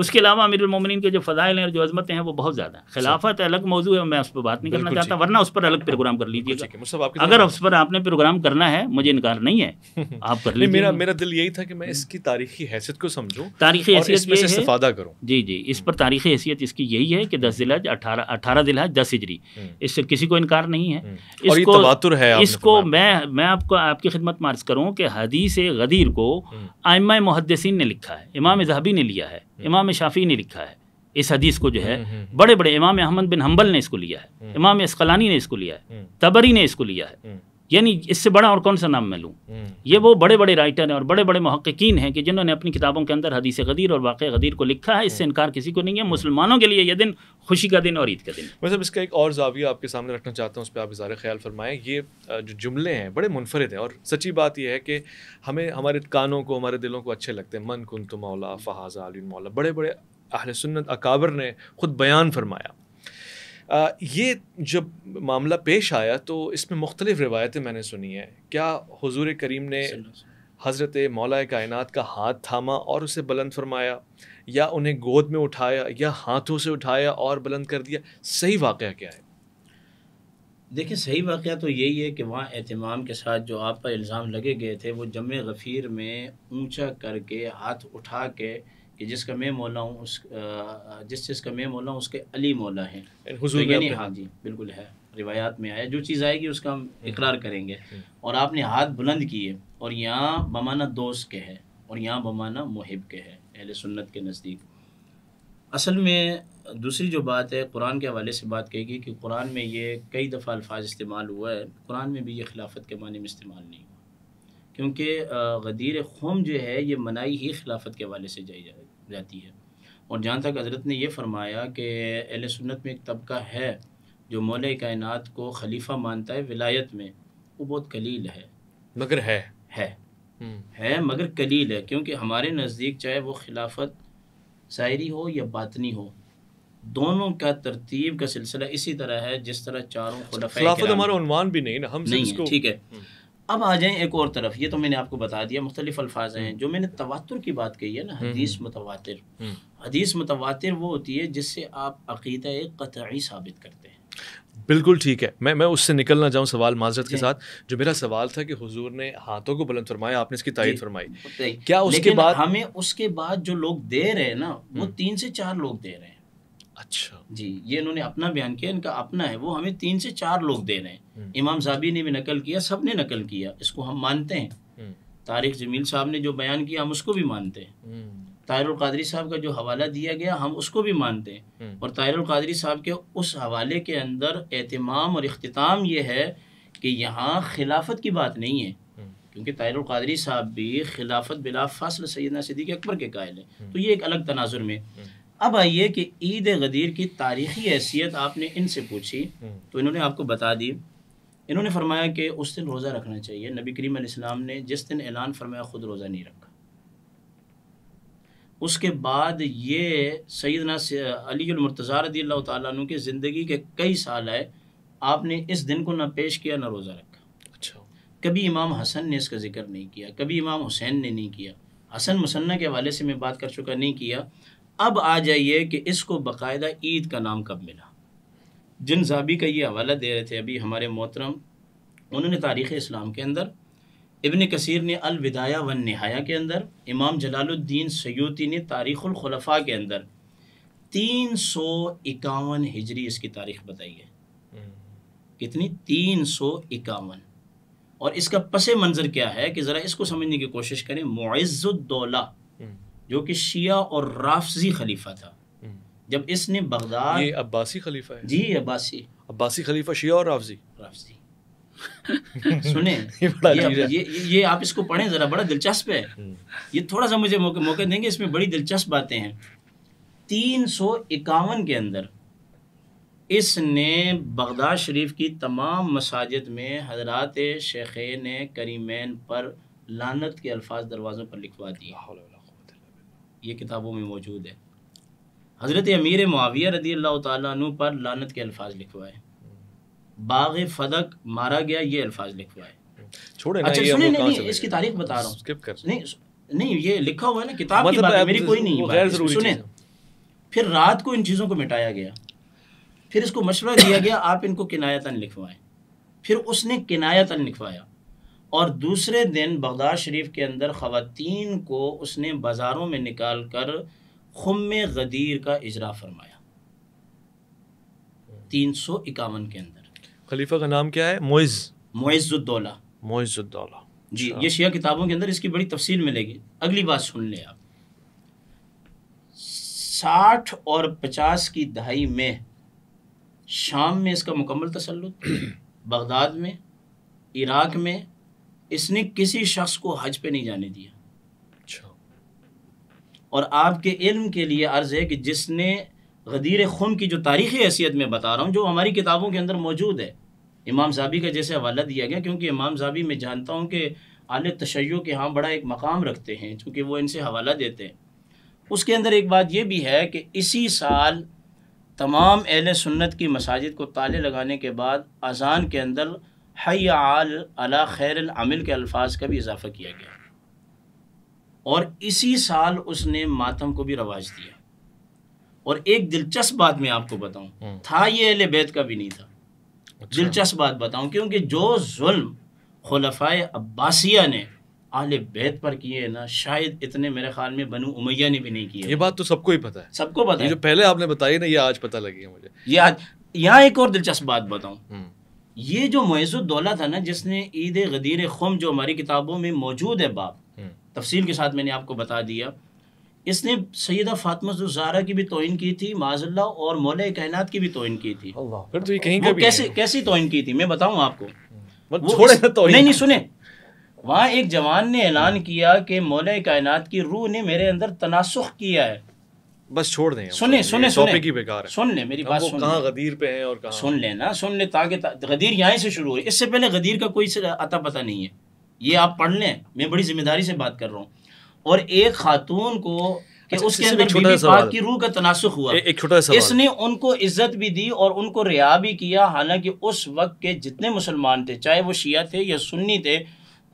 [SPEAKER 1] उसके अलावा अमीर उमिन के जो फ़जाइल हैं और जो अजमतें हैं वो बहुत ज़्यादा खिलाफत अलग मौजू है मैं उस पर बात नहीं करना चाहता वरना उस पर अलग प्रोग्राम कर लीजिए अगर उस पर आपने प्रोग्राम करना है मुझे इनकार नहीं है आप कर लीजिए मेरा
[SPEAKER 3] मेरा दिल यही था कि मैं हम्म। इसकी तारीखी हैसियत को समझू तारीखी हैसियत इस्तेफादा
[SPEAKER 1] करूँ जी जी इस पर तारीखी हैसियत इसकी यही है कि दस जिला अठारह अठारह जिला दस हिजरी हम्म। इससे किसी को इनकार नहीं है हम्म। इसको इसको मैं मैं आपको आपकी खिदमत मार्ज करूँ कि हदीस गदीर को आयमा मुहदसिन ने लिखा है इमाम जहाबी ने लिया है हम्म। इमाम शाफ़ी ने लिखा है इस हदीस को जो है हम्म, हम्म। बड़े बड़े इमाम अहमद बिन हम्बल ने इसको लिया है इमाम इसकलानी ने इसको लिया है तबरी ने इसको लिया है यानी इससे बड़ा और कौन सा नाम मैं लूँ हम्म। ये वो बड़े बड़े राइटर हैं और बड़े बड़े महक्कीन हैं कि जिन्होंने अपनी किताबों के अंदर हदीस गदीर और वाक़ गदीर को लिखा है इससे हम्म। इनकार किसी को नहीं है हम्म। मुसलमानों के लिए यह दिन खुशी का दिन और ईद का
[SPEAKER 3] दिन वैसे इसका एक और जाविया आपके सामने रखना चाहता हूँ उस पर आप इज़ार ख्याल फरमाएँ ये जो जुमले हैं बड़े मुनफरद हैं और सच्ची बात यह है कि हमें हमारे कानों को हमारे दिलों को अच्छे लगते हैं मन कुन तो मौला फ़हाज़ा मौला बड़े बड़े अहल सुन्नत अकाबर ने ख़ुद बयान फरमाया ये जब मामला पेश आया तो इसमें मुख्तलिफ रिवायतें मैंने सुनी हैं क्या हजूर करीम ने हज़रत मौला कायनात का हाथ थामा और उसे बुलंद फरमाया या उन्हें गोद में उठाया या हाथों से उठाया और बुलंद कर दिया सही वाक़ क्या है देखिए सही वाक़ तो यही है कि वहाँ एहतमाम के
[SPEAKER 2] साथ जो आप पर इल्ज़ाम लगे गए थे वो जम गफ़ीर में ऊंचा करके हाथ उठा के कि जिसका मैं मौला हूँ उस जिस चीज़ का मैं मौला हूँ उसके अली मौला है तो हाँ जी बिल्कुल है रिवायात में आया जो चीज़ आएगी उसका हम हम्म। इकरार करेंगे हम्म। और आपने हाथ बुलंद किए और यहाँ बमाना दोस्त के है और यहाँ बमाना मुहिब के है अहल सुन्नत के नज़दीक असल में दूसरी जो बात है कुरान के हवाले से बात कही गई कि कुरान में ये कई दफ़ा अल्फाज इस्तेमाल हुआ है कुरान में भी ये खिलाफत के माने में इस्तेमाल नहीं हुआ क्योंकि गदीर खुम जो है ये मनाई ही खिलाफत के हवाले से जाई जाएगी जाती है और जहाँ तक हज़रत ने यह फरमाया कि अहल सुन्नत में एक तबका है जो मौल कायन को खलीफा मानता है विलायत में वो बहुत कलील है मगर है है हम्म। है मगर कलील है क्योंकि हमारे नज़दीक चाहे वो खिलाफत शायरी हो या बातनी हो दोनों का तरतीब का सिलसिला इसी तरह है जिस तरह चारों अच्छा, खिलाफत हमारा भी नहीं ना हम नहीं ठीक है हम्म। अब आ जाएं एक और तरफ ये तो मैंने आपको बता दिया मुख्तलिफ अल्फाज हैं हम्म। जो मैंने तवातुर की बात कही है ना हम्म, हदीस मतवातिर हम्म। हदीस मतवातिर वो होती है जिससे आप अकीदा कतई साबित करते हैं
[SPEAKER 3] बिल्कुल ठीक है मैं मैं उससे निकलना चाहूँ सवाल माजरत के साथ जो मेरा सवाल था कि हुजूर ने हाथों को बुलंद फरमाया आपने इसकी तारीफ फरमाई क्या उसके बाद हमें
[SPEAKER 2] उसके बाद जो लोग दे रहे हैं ना वो तीन से चार लोग दे रहे हैं अच्छा जी ये इन्होंने अपना बयान किया इनका अपना है वो हमें तीन से चार लोग दे रहे हैं हम्म। इमाम साहबी ने भी नकल किया सब ने नकल किया इसको हम मानते हैं हम्म। तारिक जमील साहब ने जो बयान किया हम उसको भी मानते हैं हम्म। ताहिरुल कादरी साहब का जो हवाला दिया गया हम उसको भी मानते हैं और ताहिरुल कादरी साहब के उस हवाले के अंदर एहतमाम और अख्ताम ये है कि यहाँ खिलाफत की बात नहीं है क्योंकि ताहिरुल कादरी साहब भी खिलाफत बिला फासल सैदना सदी के अकबर के कायल हैं तो ये एक अलग तनाजुर में अब आइए कि ईद गदीर की तारीखी हैसियत आपने इनसे पूछी हम्म। तो इन्होंने आपको बता दी इन्होंने फरमाया कि उस दिन रोज़ा रखना चाहिए नबी करीम इस्लाम ने जिस दिन ऐलान फरमाया ख़ुद रोज़ा नहीं रखा उसके बाद ये सैदना अलीमरतज़ार रदी अल्लाह तु की ज़िंदगी के कई साल आए आपने इस दिन को ना पेश किया ना रोज़ा रखा अच्छा कभी इमाम हसन ने इसका जिक्र नहीं किया कभी इमाम हुसैन ने नहीं किया हसन मुसन्ना के हवाले से मैं बात कर चुका नहीं किया अब आ जाइए कि इसको बाकायदा ईद का नाम कब मिला जिन जाबी का ये हवाला दे रहे थे अभी हमारे मोहतरम उन्होंने तारीख़ इस्लाम के अंदर इबन कसीर ने अलविदाया वन नहाया के अंदर इमाम जलालुद्दीन सयूती ने तारीख़ुलखलफा के अंदर तीन सौ इक्यावन हिजरी इसकी तारीख बताई है कितनी तीन सौ इक्यावन और इसका पस मंज़र क्या है कि ज़रा इसको समझने की कोशिश करें मुआज़ुद्दौला जो कि शिया और राफजी खलीफा था हम्म। जब इसने बगदाद ये अब्बासी खलीफा है जी
[SPEAKER 3] अब्बासी अब्बासी खलीफा शिया और राफजी राफजी
[SPEAKER 2] सुने ये, बड़ा ये, ये, ये ये आप इसको पढ़ें ज़रा बड़ा दिलचस्प है हम्म। ये थोड़ा सा मुझे मौके मौके देंगे इसमें बड़ी दिलचस्प बातें हैं तीन सौ इक्यावन के अंदर इसने बगदाद शरीफ की तमाम मसाजिद में हजरत शेख ने करीमैन पर लानत के अल्फाज दरवाज़ों पर लिखवा दिए ये किताबों में मौजूद है हज़रत अमीर माविया रदी अल्लाह तु पर लानत के अल्फाज लिखवाए बाग फदक मारा गया ये अल्फाज लिखवाए छोड़े अच्छा सुने नहीं, नहीं इसकी तारीख बता रहा हूँ नहीं नहीं ये लिखा हुआ है ना किताब मतलब की बात मेरी कोई नहीं सुने फिर रात को इन चीज़ों को मिटाया गया फिर इसको मशवरा दिया गया आप इनको किनायतन लिखवाएं फिर उसने किनायतन लिखवाया और दूसरे दिन बगदाद शरीफ के अंदर ख़वातीन को उसने बाज़ारों में निकाल कर खुम गदीर का इजरा फरमाया तीन सौ इक्यावन के अंदर खलीफा का नाम क्या है मोइज़ मोइज़ुद्दौला मोइज़ुद्दौला जी अच्छा। ये शिया किताबों के अंदर इसकी बड़ी तफसील मिलेगी अगली बात सुन लें आप साठ और पचास की दहाई में शाम में इसका मुकम्मल तसलुत बगदाद में इराक में इसने किसी शख्स को हज पे नहीं जाने दिया अच्छा। और आपके इल्म के लिए अर्ज़ है कि जिसने गदीर खुम की जो तारीख़ी हैसियत में बता रहा हूँ जो हमारी किताबों के अंदर मौजूद है इमाम साहबी का जैसे हवाला दिया गया क्योंकि इमाम साहबी मैं जानता हूँ कि आल तशैय के यहाँ बड़ा एक मकाम रखते हैं चूँकि वो इनसे हवाला देते हैं उसके अंदर एक बात यह भी है कि इसी साल तमाम अहल सुन्नत की मसाजिद को ताले लगाने के बाद अजान के अंदर हई आल अला खैर अमिल के अल्फाज का भी इजाफा किया गया और इसी साल उसने मातम को भी रवाज दिया और एक दिलचस्प बात मैं आपको बताऊं हम्म। था ये अहल बैत का भी नहीं था अच्छा। दिलचस्प बात बताऊं क्योंकि जो जुल्म खलफाए अब्बासिया ने आल बैत पर किए ना शायद इतने मेरे ख्याल में बनु उमैया ने भी नहीं किए ये बात तो सबको ही पता है सबको पता है जो
[SPEAKER 3] पहले आपने बताई ना ये आज पता लगी है मुझे
[SPEAKER 2] ये आज यहाँ एक और दिलचस्प बात बताऊं हम्म। ये जो मोज़ुद्दौला था ना जिसने ईद गदीर खुम जो हमारी किताबों में मौजूद है बाप हम्म। तफसील के साथ मैंने आपको बता दिया इसने सैदा फातमा की भी तोइन की थी माजल्ला और मौल कायनात की भी तोइन की थी फिर तो ये कहीं का भी कैसे कैसी तोइन की थी मैं बताऊँ आपको हम्म। छोड़े नहीं नहीं सुने वहाँ एक जवान ने ऐलान हम्म। किया कि मौल कायनात की रूह ने मेरे अंदर
[SPEAKER 3] तनासुख किया है बस छोड़ दें सुने तो। सुने सुने की बेकार है
[SPEAKER 2] सुन ले मेरी बात सुन कहाँ गदीर पे हैं और कहाँ सुन लें ना सुन ले ताकि गदीर यहाँ से शुरू हो इससे पहले गदीर का कोई अता पता नहीं है ये आप पढ़ लें मैं बड़ी जिम्मेदारी से बात कर रहा हूँ और एक खातून को कि अच्छा, उसके अंदर बीबी पाक की रूह का तनासुख हुआ एक छोटा सा इसने उनको इज्जत भी दी और उनको रिहा भी किया हालांकि उस वक्त के जितने मुसलमान थे चाहे वो शिया थे या सुन्नी थे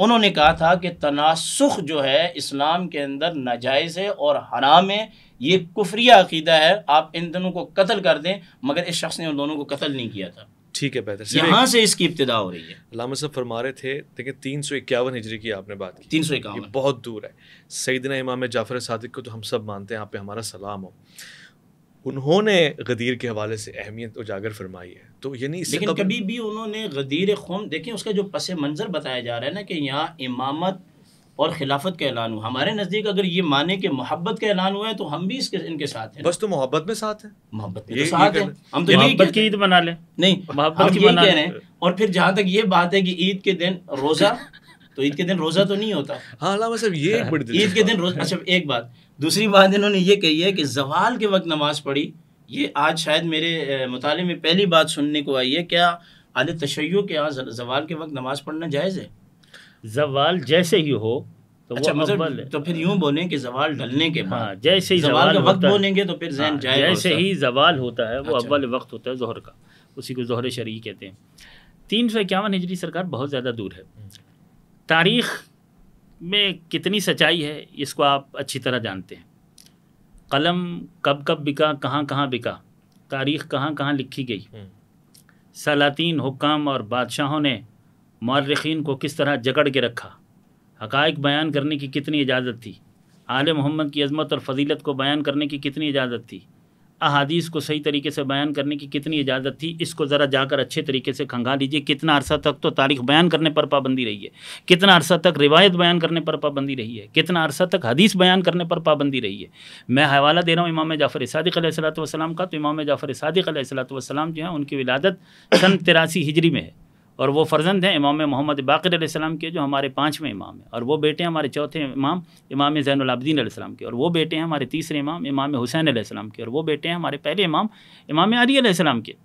[SPEAKER 2] उन्होंने कहा था कि तनासुख जो है इस्लाम के अंदर नाजायज़ है और हराम है ये कुफरिया अकीदा है आप इन दोनों को कत्ल कर दें मगर इस शख्स ने उन दोनों
[SPEAKER 3] को कत्ल नहीं किया था ठीक है बेहतर यहाँ से इसकी इब्तदा हो रही है लामा साहब फरमा रहे थे देखिए तीन सौ इक्यावन हिजरी की आपने बात की तीन सौ इक्यावन बहुत दूर है सईदना इमाम जाफ़र सादिक को तो हम सब मानते हैं आप पे हमारा सलाम हो उन्होंने गदीर के हवाले से अहमियत उजागर फरमाई है तो यानी लेकिन कभी, कभी
[SPEAKER 2] भी उन्होंने गदीर खम देखें उसका जो पस मंज़र बताया जा रहा है ना कि यहाँ इमामत और खिलाफत का ऐलान हुआ हमारे नज़दीक अगर ये माने कि मोहब्बत का ऐलान हुआ है तो हम भी इसके इनके साथ हैं
[SPEAKER 3] बस तो मोहब्बत में साथ हैं मोहब्बत में तो साथ हैं हम तो मोहब्बत की
[SPEAKER 2] ईद मना लें नहीं मोहब्बत की मना लें और फिर जहाँ तक ये बात है कि ईद के दिन रोज़ा तो ईद के दिन रोज़ा तो नहीं होता हाँ सर ये हाँ। ईद के दिन रोज़ा अच्छा एक बात दूसरी बात इन्होंने ये कही है कि जवाल के वक्त नमाज़ पढ़ी ये आज शायद मेरे मताले में पहली बात सुनने को आई है क्या आदि तशय के यहाँ जवाल के वक्त नमाज़ पढ़ना जायज़ है जवाल जैसे ही हो तो अच्छा मतलब तो फिर यूं बोले कि जवाल ढलने के बाद हाँ, जैसे ही जवाल, का वक्त बोलेंगे तो फिर जहन हाँ, जाए जैसे ही
[SPEAKER 1] जवाल होता है वो अच्छा। अव्वल वक्त होता है जहर का उसी को जहर शरी कहते हैं तीन सौ इक्यावन हिजरी सरकार बहुत ज़्यादा दूर है हम्म। तारीख़ में कितनी सच्चाई है इसको आप अच्छी तरह जानते हैं कलम कब कब बिका कहाँ कहाँ बिका तारीख कहाँ कहाँ लिखी गई हम्म। सलातीन हुकाम और बादशाहों ने मौरखीन को किस तरह जकड़ के रखा हकाइक बयान करने की कितनी इजाज़त थी आल मोहम्मद की अजमत और फजीलत को बयान करने की कितनी इजाज़त थी अहादीस को सही तरीके से बयान करने की कितनी इजाज़त थी इसको ज़रा जाकर अच्छे तरीके से खंगा लीजिए कितना अरसा तक तो तारीख बयान करने पर पाबंदी रही है कितना अरसा तक रिवायत बयान करने पर पाबंदी रही है कितना अरसा तक हदीस बयान करने पर पाबंदी रही है मैं हवाला दे रहा हूँ इमाम जाफ़र सदक सलाम का तो इमाम जाफ़र सदक सलाम जो है उनकी विलादत सन तिरासी हिजरी में है और वो फ़र्जंद हैं इमाम मोहम्मद बाकर आसमाम के जो हमारे पाँचवें इमाम हैं और वो बेटे हमारे चौथे इमाम इमाम ज़ैनलाब्दीन आसमाम के और वो बेटे हैं हमारे तीसरे इमाम इमाम हुसैन आसमाम के और वो बेटे हैं हमारे पहले इमाम इमाम अलीसम के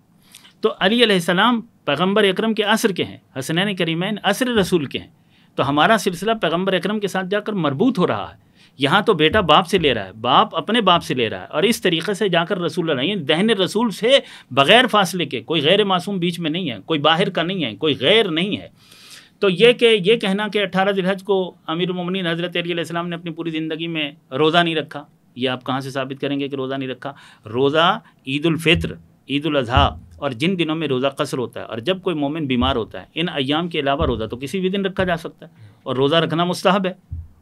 [SPEAKER 1] तो अलीसम पैगम्बर अक्रम के असर के हैं हसनैन करीमैन असर रसूल के हैं तो हमारा सिलसिला पैगम्बर अक्रम के साथ जाकर मरबूत हो रहा है यहाँ तो बेटा बाप से ले रहा है बाप अपने बाप से ले रहा है और इस तरीके से जाकर रसूल यानी दहन रसूल से बग़ैर फासले के कोई गैर मासूम बीच में नहीं है कोई बाहर का नहीं है कोई गैर नहीं है तो ये कि ये कहना कि अट्ठारह दिलहज को अमीर ममिन हज़रत अलीसम ने अपनी पूरी ज़िंदगी में रोज़ा नहीं रखा ये आप कहाँ से साबित करेंगे कि रोज़ा नहीं रखा रोज़ा ईदालफ़ित्र ईदाजी और जिन दिनों में रोज़ा कसर होता है और जब कोई मोमिन बीमार होता है इन अयाम के अलावा रोज़ा तो किसी भी दिन रखा जा सकता है और रोज़ा रखना मुस्ताहब है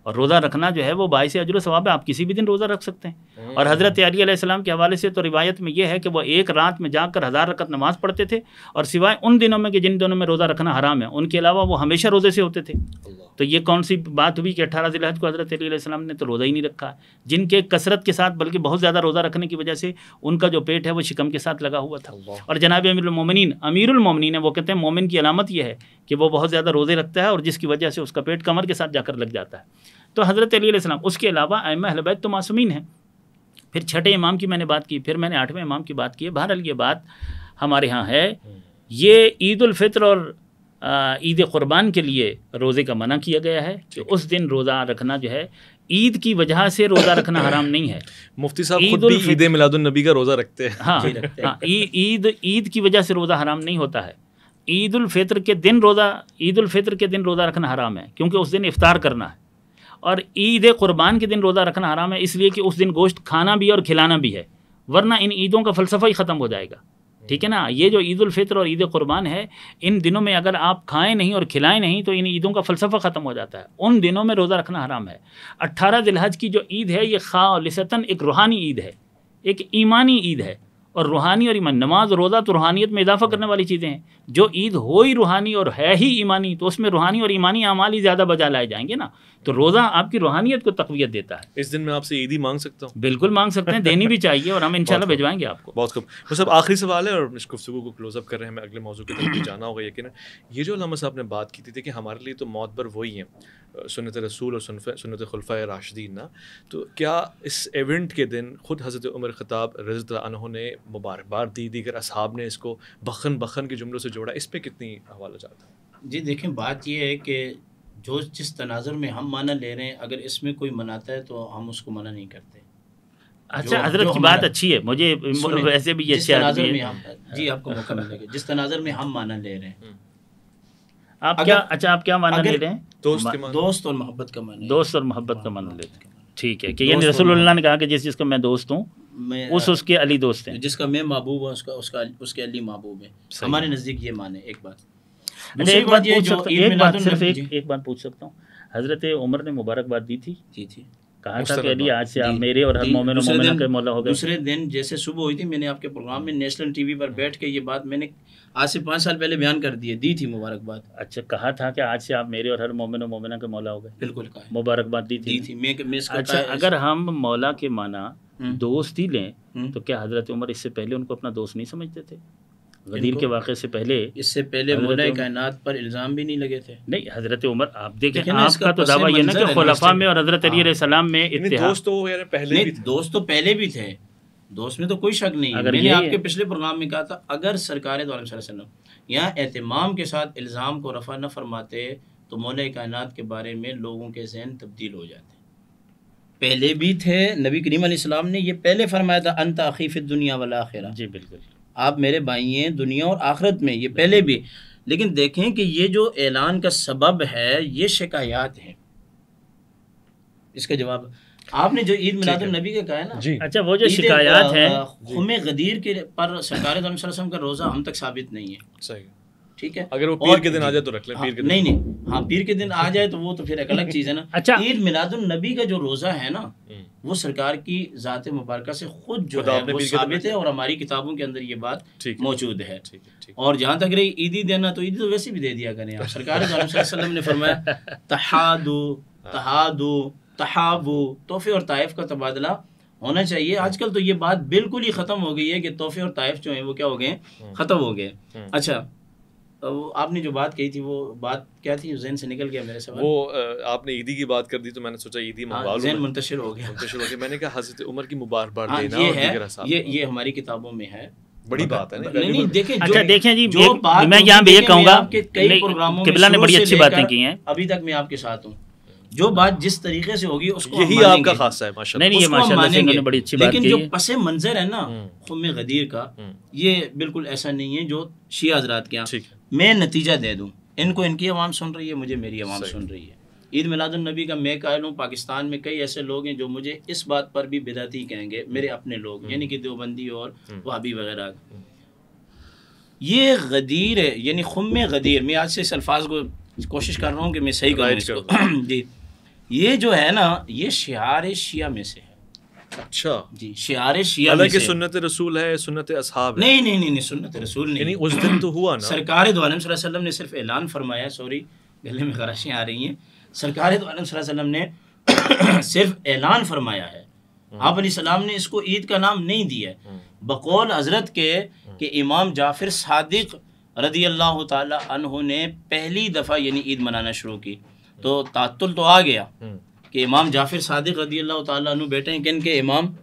[SPEAKER 1] और रोज़ा रखना जो है वो बाईस अजर सवाब है आप किसी भी दिन रोज़ा रख सकते हैं और हज़रत अली के हवाले से तो रिवायत में यह है कि वह एक रात में जाकर हज़ार रकत नमाज़ पढ़ते थे और सिवाय उन दिनों में कि जिन दिनों में रोज़ा रखना हराम है उनके अलावा वो हमेशा रोज़े से होते थे तो ये कौन सी बात हुई कि अठारह जिलहज को हज़रत अली ने तो रोज़ा ही नहीं रखा जिनके कसरत के साथ बल्कि बहुत ज़्यादा रोज़ा रखने की वजह से उनका जो पेट है वो शिकम के साथ लगा हुआ था और जनाब अमीरमिन अमीरमिन है वो कहते हैं मोमिन की अलामत यह है कि वो बहुत ज़्यादा रोज़े रखता है और जिसकी वजह से उसका पेट कमर के साथ जाकर लग जाता है तो हज़रत अली उसके अलावा अम अहलबैत तो मासूमिन है फिर छठे इमाम की मैंने बात की फिर मैंने आठवें इमाम की बात की है बहरहाल ये बात हमारे यहाँ है ये ईदालफ़ितर और ईद क़ुरबान के लिए रोज़े का मना किया गया है कि उस दिन रोज़ा रखना जो है ईद की वजह से रोज़ा रखना हराम नहीं है मुफ्ती साहब ईद ईद
[SPEAKER 3] मिलादुलनबी का रोज़ा रखते
[SPEAKER 1] हैं हाँ, हाँ ईद ईद ईद की वजह से रोज़ा हराम नहीं होता है ईद के दिन रोज़ा ईद के दिन रोज़ा रखना हराम है क्योंकि उस दिन इफ़ार करना है और ईद कुर्बान के दिन रोज़ा रखना हराम है इसलिए कि उस दिन गोश्त खाना भी है और खिलाना भी है वरना इन ईदों का फ़लसफ़ा ही ख़त्म हो जाएगा ठीक है ना ये जो ईदालफ़ितर और ईद क़ुरबान है इन दिनों में अगर आप खाएं नहीं और खिलाएं नहीं तो इन ईदों का फ़लसफ़ा ख़त्म हो जाता है उन दिनों में रोज़ा रखना हराम है अट्ठारह दिलहज की जो ईद है ये ख़ा लिसतन एक रूहानी ईद है एक ईमानी ईद है और रूहानी और ईमान नमाज रोज़ा तो रूहानियत में इजाफा करने वाली चीज़ें हैं जो ईद हो ही रूहानी और है ही ईमानी तो उसमें रूहानी और ईमानी अमाल ही ज़्यादा बजा लाए जाएंगे ना तो रोज़ा आपकी रूहानियत को तकवीत देता है इस दिन में आपसे ईद ही मांग सकता हूँ बिल्कुल मांग सकते हैं देनी भी चाहिए और हम इंशाल्लाह भिजवाएंगे आपको
[SPEAKER 3] बहुत कम वो सब आखिरी सवाल है और इस गुफ्तु को क्लोजअप कर रहे हैं हमें अगले मौजूद की तरफ जाना होगा यकीन ये जो लामा साहब ने बात की थी कि हमारे लिए तो मौत पर वही है सुनत रसूल और सुनत खुलफ़ा राशदीन ना तो क्या इस इवेंट के दिन ख़ुद हज़रत उमर ख़ताब रजत ने मुबारकबाद दी दीगर असहाब ने इसको बखन बखन के जुमलों से जोड़ा इस पर कितनी हवाला जाता है जी देखें बात यह है कि
[SPEAKER 2] जो जिस तनाजर में हम माना ले रहे हैं अगर इसमें कोई मनाता है तो हम उसको मना नहीं करते
[SPEAKER 4] अच्छा हजरत की बात अच्छी है मुझे वैसे भी ये जिस तनाजर में हम जी आपको मौका मिलेगा
[SPEAKER 2] जिस तनाजर में हम माना ले रहे हैं हम्म। आप क्या अच्छा आप क्या माना ले रहे हैं दोस्त और मोहब्बत का माना दोस्त और मोहब्बत का माना लेते हाँ, हैं ठीक है कि यानी रसूलुल्लाह ने
[SPEAKER 1] कहा कि जिस जिसका मैं दोस्त हूँ उस उसके अली दोस्त हैं जिसका
[SPEAKER 2] मैं महबूब हूँ उसका उसका उसके अली महबूब है हमारे नज़दीक ये माने एक बात अच्छा, एक बात पूछ सकता एक बात सिर्फ एक
[SPEAKER 1] एक बात पूछ सकता हूँ हज़रत उमर ने मुबारकबाद दी थी जी जी कहा था कि अली आज से आप मेरे और हर मोमिन मोमिना के मौला हो गए दूसरे
[SPEAKER 2] दिन जैसे सुबह हुई थी मैंने आपके प्रोग्राम में नेशनल टीवी पर बैठ के ये बात मैंने आज से पाँच साल पहले बयान कर दिए दी थी मुबारकबाद अच्छा कहा था कि आज से आप मेरे और हर मोमिन मोमिना के मौला हो गए बिल्कुल कहा मुबारकबाद दी थी, दी थी मैं मिस अच्छा अगर हम मौला के
[SPEAKER 1] माना हम्म। दोस्त ही लें हम्म। तो क्या हजरत उमर इससे पहले उनको अपना दोस्त नहीं समझते थे
[SPEAKER 2] गदीर के वाक़े से पहले इससे पहले कायनात पर इल्ज़ाम भी नहीं लगे थे नहीं हज़रत उमर आप देखें देखे आपका तो दावा ये ना कि खुलफा में और हज़रत अली हाँ। सलाम में दोस्त तो दोस्त तो पहले भी थे दोस्त में तो कोई शक नहीं अगर मैंने आपके है? पिछले प्रोग्राम में कहा था अगर सरकार यहाँ एहतमाम के साथ इल्ज़ाम को रफा न फरमाते तो मौल कायनत के बारे में लोगों के जहन तब्दील हो जाते पहले भी थे नबी करीम सलाम ने यह पहले फरमाया था अनत अखीफ़ दुनिया वाला आखिर जी बिल्कुल आप मेरे भाई हैं दुनिया और आखरत में ये पहले भी लेकिन देखें कि ये जो ऐलान का सबब है ये शिकायात है इसका जवाब आपने जो ईद मिलाद नबी का कहा ना अच्छा वो जो शिकायत है गदीर के पर सरकार का रोज़ा हम तक साबित नहीं है सही ठीक है अगर वो पीर के दिन आ जाए तो रख ले हाँ, पीर के दिन नहीं नहीं हाँ पीर के दिन आ जाए तो वो तो फिर एक अलग चीज़ है ना अच्छा ईद मिलादुल नबी का जो रोज़ा है ना हम्म। वो सरकार की ज़ात मुबारक से खुद जो है वो साबित है और हमारी किताबों के अंदर ये बात मौजूद है और जहाँ तक रही ईदी देना तो ईदी तो वैसे भी दे दिया करें सरकार ने फरमाया तहादो हाँ। तहादो तहावु तोहफे और ताइफ का तबादला होना चाहिए हाँ। आजकल तो ये बात बिल्कुल ही ख़त्म हो गई है कि तोहफे और ताइफ जो हैं वो क्या हो गए हाँ। ख़त्म हो
[SPEAKER 3] गए हाँ। अच्छा
[SPEAKER 2] वो आपने जो बात कही थी वो बात क्या थी जैन से निकल गया मेरे
[SPEAKER 3] सवाल वो आपने ईदी की बात कर दी तो मैंने सोचा ईदी जैन मुंतशिर हो गया मुंतशिर हो गया मैंने कहा हजरत उमर की मुबारकबाद देना ये है ये ये हमारी किताबों में है बड़ी बात है नहीं नहीं देखें
[SPEAKER 2] अच्छा देखें जी जो मैं यहाँ भी ये कहूँगा कई प्रोग्रामों में बड़ी अच्छी बातें की हैं अभी तक मैं आपके साथ हूँ जो बात जिस तरीके से होगी उसको यही आपका खासा है माशाल्लाह नहीं, नहीं ये माशाल्लाह इन्होंने बड़ी अच्छी लेकिन जो पस मंजर है ना हम्म। खुम गदीर का हम्म। ये बिल्कुल ऐसा नहीं है जो शी हजरात के यहाँ मैं नतीजा दे दूँ इनको इनकी आवाम सुन रही है मुझे मेरी आवाम सुन रही है ईद मिलादुलनबी का मैं कह लूँ पाकिस्तान में कई ऐसे लोग हैं जो मुझे इस बात पर भी बिदाती कहेंगे हम्म। मेरे अपने लोग यानी कि देवबंदी और वाबी वगैरह ये गदीर है यानी खुम गदीर मैं आज से इस अल्फाज को कोशिश कर रहा हूँ कि मैं सही कहूँ जी ये जो है ना ये शियार शिया में से है अच्छा जी शियार शिया में से
[SPEAKER 3] सुन्नत रसूल है सुन्नत असहाब नहीं नहीं नहीं नहीं सुन्नत रसूल नहीं नहीं उस दिन तो हुआ ना सरकार
[SPEAKER 2] दो आलम ने सिर्फ ऐलान फरमाया सॉरी गले में खराशियाँ आ रही हैं सरकार दो आलम ने सिर्फ ऐलान फरमाया है हम्म। आप सलाम ने इसको ईद का नाम नहीं दिया है हम्म। बकौल हजरत के हम्म। कि इमाम जाफिर सादिक रदी अल्लाह तहों ने पहली दफ़ा यानी ईद मनाना शुरू की तो तातुल तो आ गया हम्म। कि इमाम जाफिर सादिक रदी बैठे हैं कि के इमाम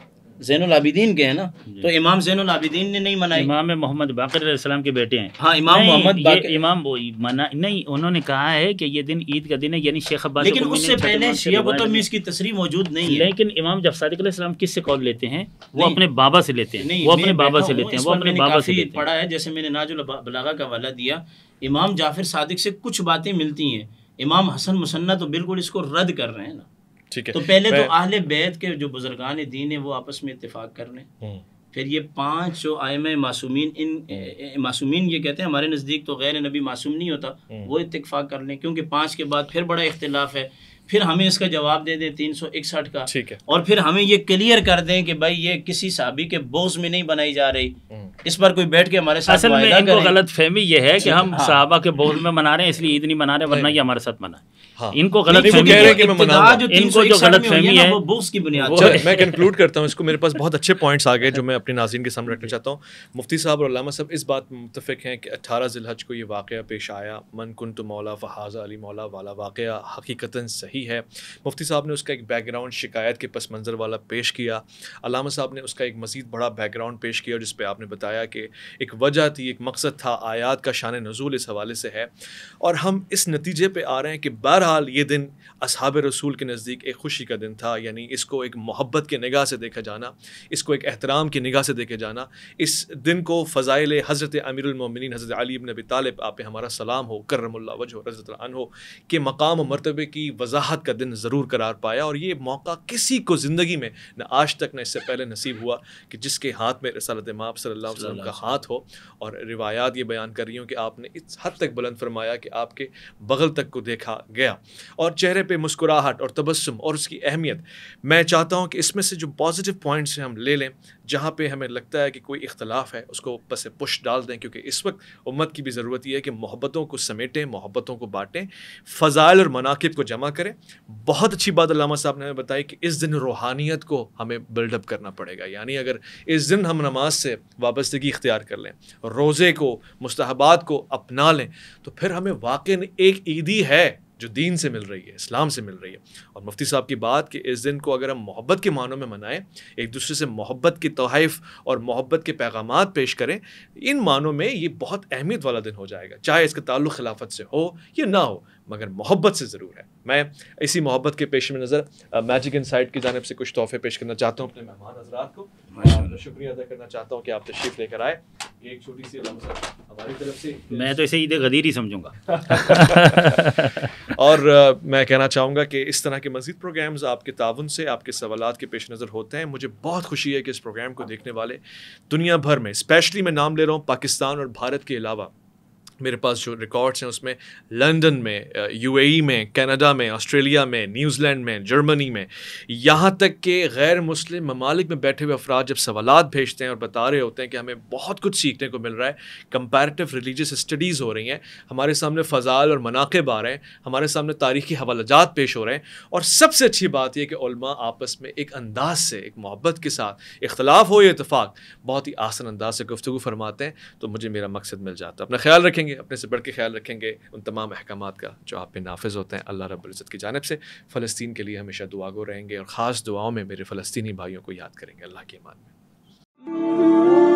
[SPEAKER 2] जैन आबिदीन के हैं ना तो इमाम जैन आबिदीन ने नहीं मनाया इमाम मोहम्मद बाकर
[SPEAKER 1] के बेटे हैं हाँ इमाम मोहम्मद इमाम वो मना नहीं उन्होंने कहा है कि ये दिन ईद का दिन है यानी शेख अब्बास लेकिन उससे पहले शिया में इसकी तस्री मौजूद नहीं है लेकिन इमाम जब सादिक किस से कौल लेते हैं वो अपने बाबा से लेते हैं वो अपने बाबा से लेते हैं वो अपने बाबा से पढ़ा
[SPEAKER 2] है जैसे मैंने नाजुल बलागा का वाला दिया इमाम जाफिर सादिक से कुछ बातें मिलती हैं इमाम हसन मुसन्ना तो बिल्कुल इसको रद्द कर रहे हैं ना ठीक है तो पहले तो आहल बैत के जो बुजुर्गान दीन है वो आपस में इतफाक़ कर रहे हम्म। फिर ये पांच जो आयम मासूमिन इन मासूमिन ये कहते हैं हमारे नज़दीक तो गैर नबी मासूम नहीं होता हम्म। वो इतफाक़ कर लें क्योंकि पांच के बाद फिर बड़ा इख्तलाफ है फिर हमें इसका जवाब दे दें तीन सौ इकसठ का ठीक है और फिर हमें ये क्लियर कर दें कि भाई ये किसी साबी के बोझ में नहीं बनाई जा रही हम्म। इस पर कोई बैठ के हमारे साथ असल में
[SPEAKER 1] इनको गलत फहमी ये है कि हम हाँ। साहबा के बोझ में मना रहे हैं इसलिए ईद नहीं मना रहे वरना ये हमारे साथ मना
[SPEAKER 3] हाँ। इनको गलत फहमी इनको जो गलत फहमी है वो बोझ की बुनियाद मैं कंक्लूड करता हूँ इसको मेरे पास बहुत अच्छे पॉइंट्स आ गए जो मैं अपने नाजीन के सामने रखना चाहता हूँ मुफ्ती साहब और अलामा साहब इस बात में मुतफिक हैं कि अठारह जिलहज को ये वाक़ पेश आया मन कुन तो मौला फहाजा अली मौला वाला वाक़ हकीकता सही ही है मुफ्ती साहब ने उसका एक बैकग्राउंड शिकायत के पस मंज़र वाला पेश किया अलामा साहब ने उसका एक मज़ीद बड़ा बैकग्राउंड पेश किया जिस पर आपने बताया कि एक वजह थी एक मकसद था आयात का शान नजूल इस हवाले से है और हम इस नतीजे पर आ रहे हैं कि बहरहाल ये दिन अब रसूल के नज़दीक एक खुशी का दिन था यानी इसको एक मोहब्बत के निगाह से देखा जाना इसको एक एहतराम की निगाह से देखे जाना इस दिन को फ़ज़ाइल हज़रत अमीरमिन हज़रत अलीब नबी तालब आप हमारा सलाम हो करमल्ला वजह हज़रत हो के मकाम मरतबे की वजह राहत का दिन ज़रूर करार पाया और ये मौका किसी को ज़िंदगी में न आज तक न इससे पहले नसीब हुआ कि जिसके हाथ में रसालत माप सल्ला वसलम का हाथ हो और रिवायात ये बयान कर रही हूँ कि आपने इस हद तक बुलंद फरमाया कि आपके बगल तक को देखा गया और चेहरे पर मुस्कुराहट और तबस्म और उसकी अहमियत मैं चाहता हूँ कि इसमें से जो पॉजिटिव पॉइंट्स हैं हम ले लें जहाँ पर हमें लगता है कि कोई इख्तलाफ है उसको बस पुश डाल दें क्योंकि इस वक्त उम्मत की भी ज़रूरत यह है कि मोहब्बतों को समेटें मोहब्बतों को बाँटें फ़जाइल और मनाकब को जमा करें बहुत अच्छी बात अलामा साहब ने बताई कि इस दिन रूहानियत को हमें बिल्डअप करना पड़ेगा यानी अगर इस दिन हम नमाज से वाबस्तगी इख्तियार कर लें रोज़े को मुस्तहबात को अपना लें तो फिर हमें वाक़ एक ईदी है जो दीन से मिल रही है इस्लाम से मिल रही है और मुफ्ती साहब की बात कि इस दिन को अगर हम मोहब्बत के मानों में मनाएं एक दूसरे से मोहब्बत की तोहफ़ और मोहब्बत के पैगाम पेश करें इन मानों में ये बहुत अहमियत वाला दिन हो जाएगा चाहे इसका ताल्लुक़ खिलाफत से हो या ना हो मगर मोहब्बत से ज़रूर है मैं इसी मोहब्बत के पेश में नज़र मैजिक इन की जानब से कुछ तोहफे पेश करना चाहता हूँ अपने मेहमान हजरात को मैं शुक्रिया अदा करना चाहता हूँ कि आप तशरीफ़ लेकर आए एक छोटी सी हमारी तरफ से मैं तो इसे ईद गदीर ही समझूंगा और मैं कहना चाहूँगा कि इस तरह के मजीद प्रोग्राम्स आपके ताउन से आपके सवाल के पेश नज़र होते हैं मुझे बहुत खुशी है कि इस प्रोग्राम को देखने वाले दुनिया भर में स्पेशली मैं नाम ले रहा हूँ पाकिस्तान और भारत के अलावा मेरे पास जो रिकॉर्ड्स हैं उसमें लंदन में यूएई e में कनाडा में ऑस्ट्रेलिया में न्यूजीलैंड में जर्मनी में यहाँ तक के गैर मुस्लिम ममालिक में बैठे हुए अफराद जब सवाल भेजते हैं और बता रहे होते हैं कि हमें बहुत कुछ सीखने को मिल रहा है कंपेरेटिव रिलीजियस स्टडीज़ हो रही हैं हमारे सामने फ़जाल और मनाकब आ रहे हैं हमारे सामने तारीखी हवालाजात पेश हो रहे हैं और सबसे अच्छी बात यह कि आपस में एक अंदाज से एक मोहब्बत के साथ इख्तलाफ हो इतफाक़ बहुत ही आसान अंदाज से गुफ्तु फरमाते हैं तो मुझे मेरा मकसद मिल जाता है अपना ख्याल रखेंगे करेंगे अपने से बढ़ के ख्याल रखेंगे उन तमाम अहकाम का जो आप पे नाफिज होते हैं अल्लाह रब्ज़त की जानब से फ़लस्तीन के लिए हमेशा दुआगो रहेंगे और ख़ास दुआओं में मेरे फ़लस्तनी भाइयों को याद करेंगे अल्लाह के मान में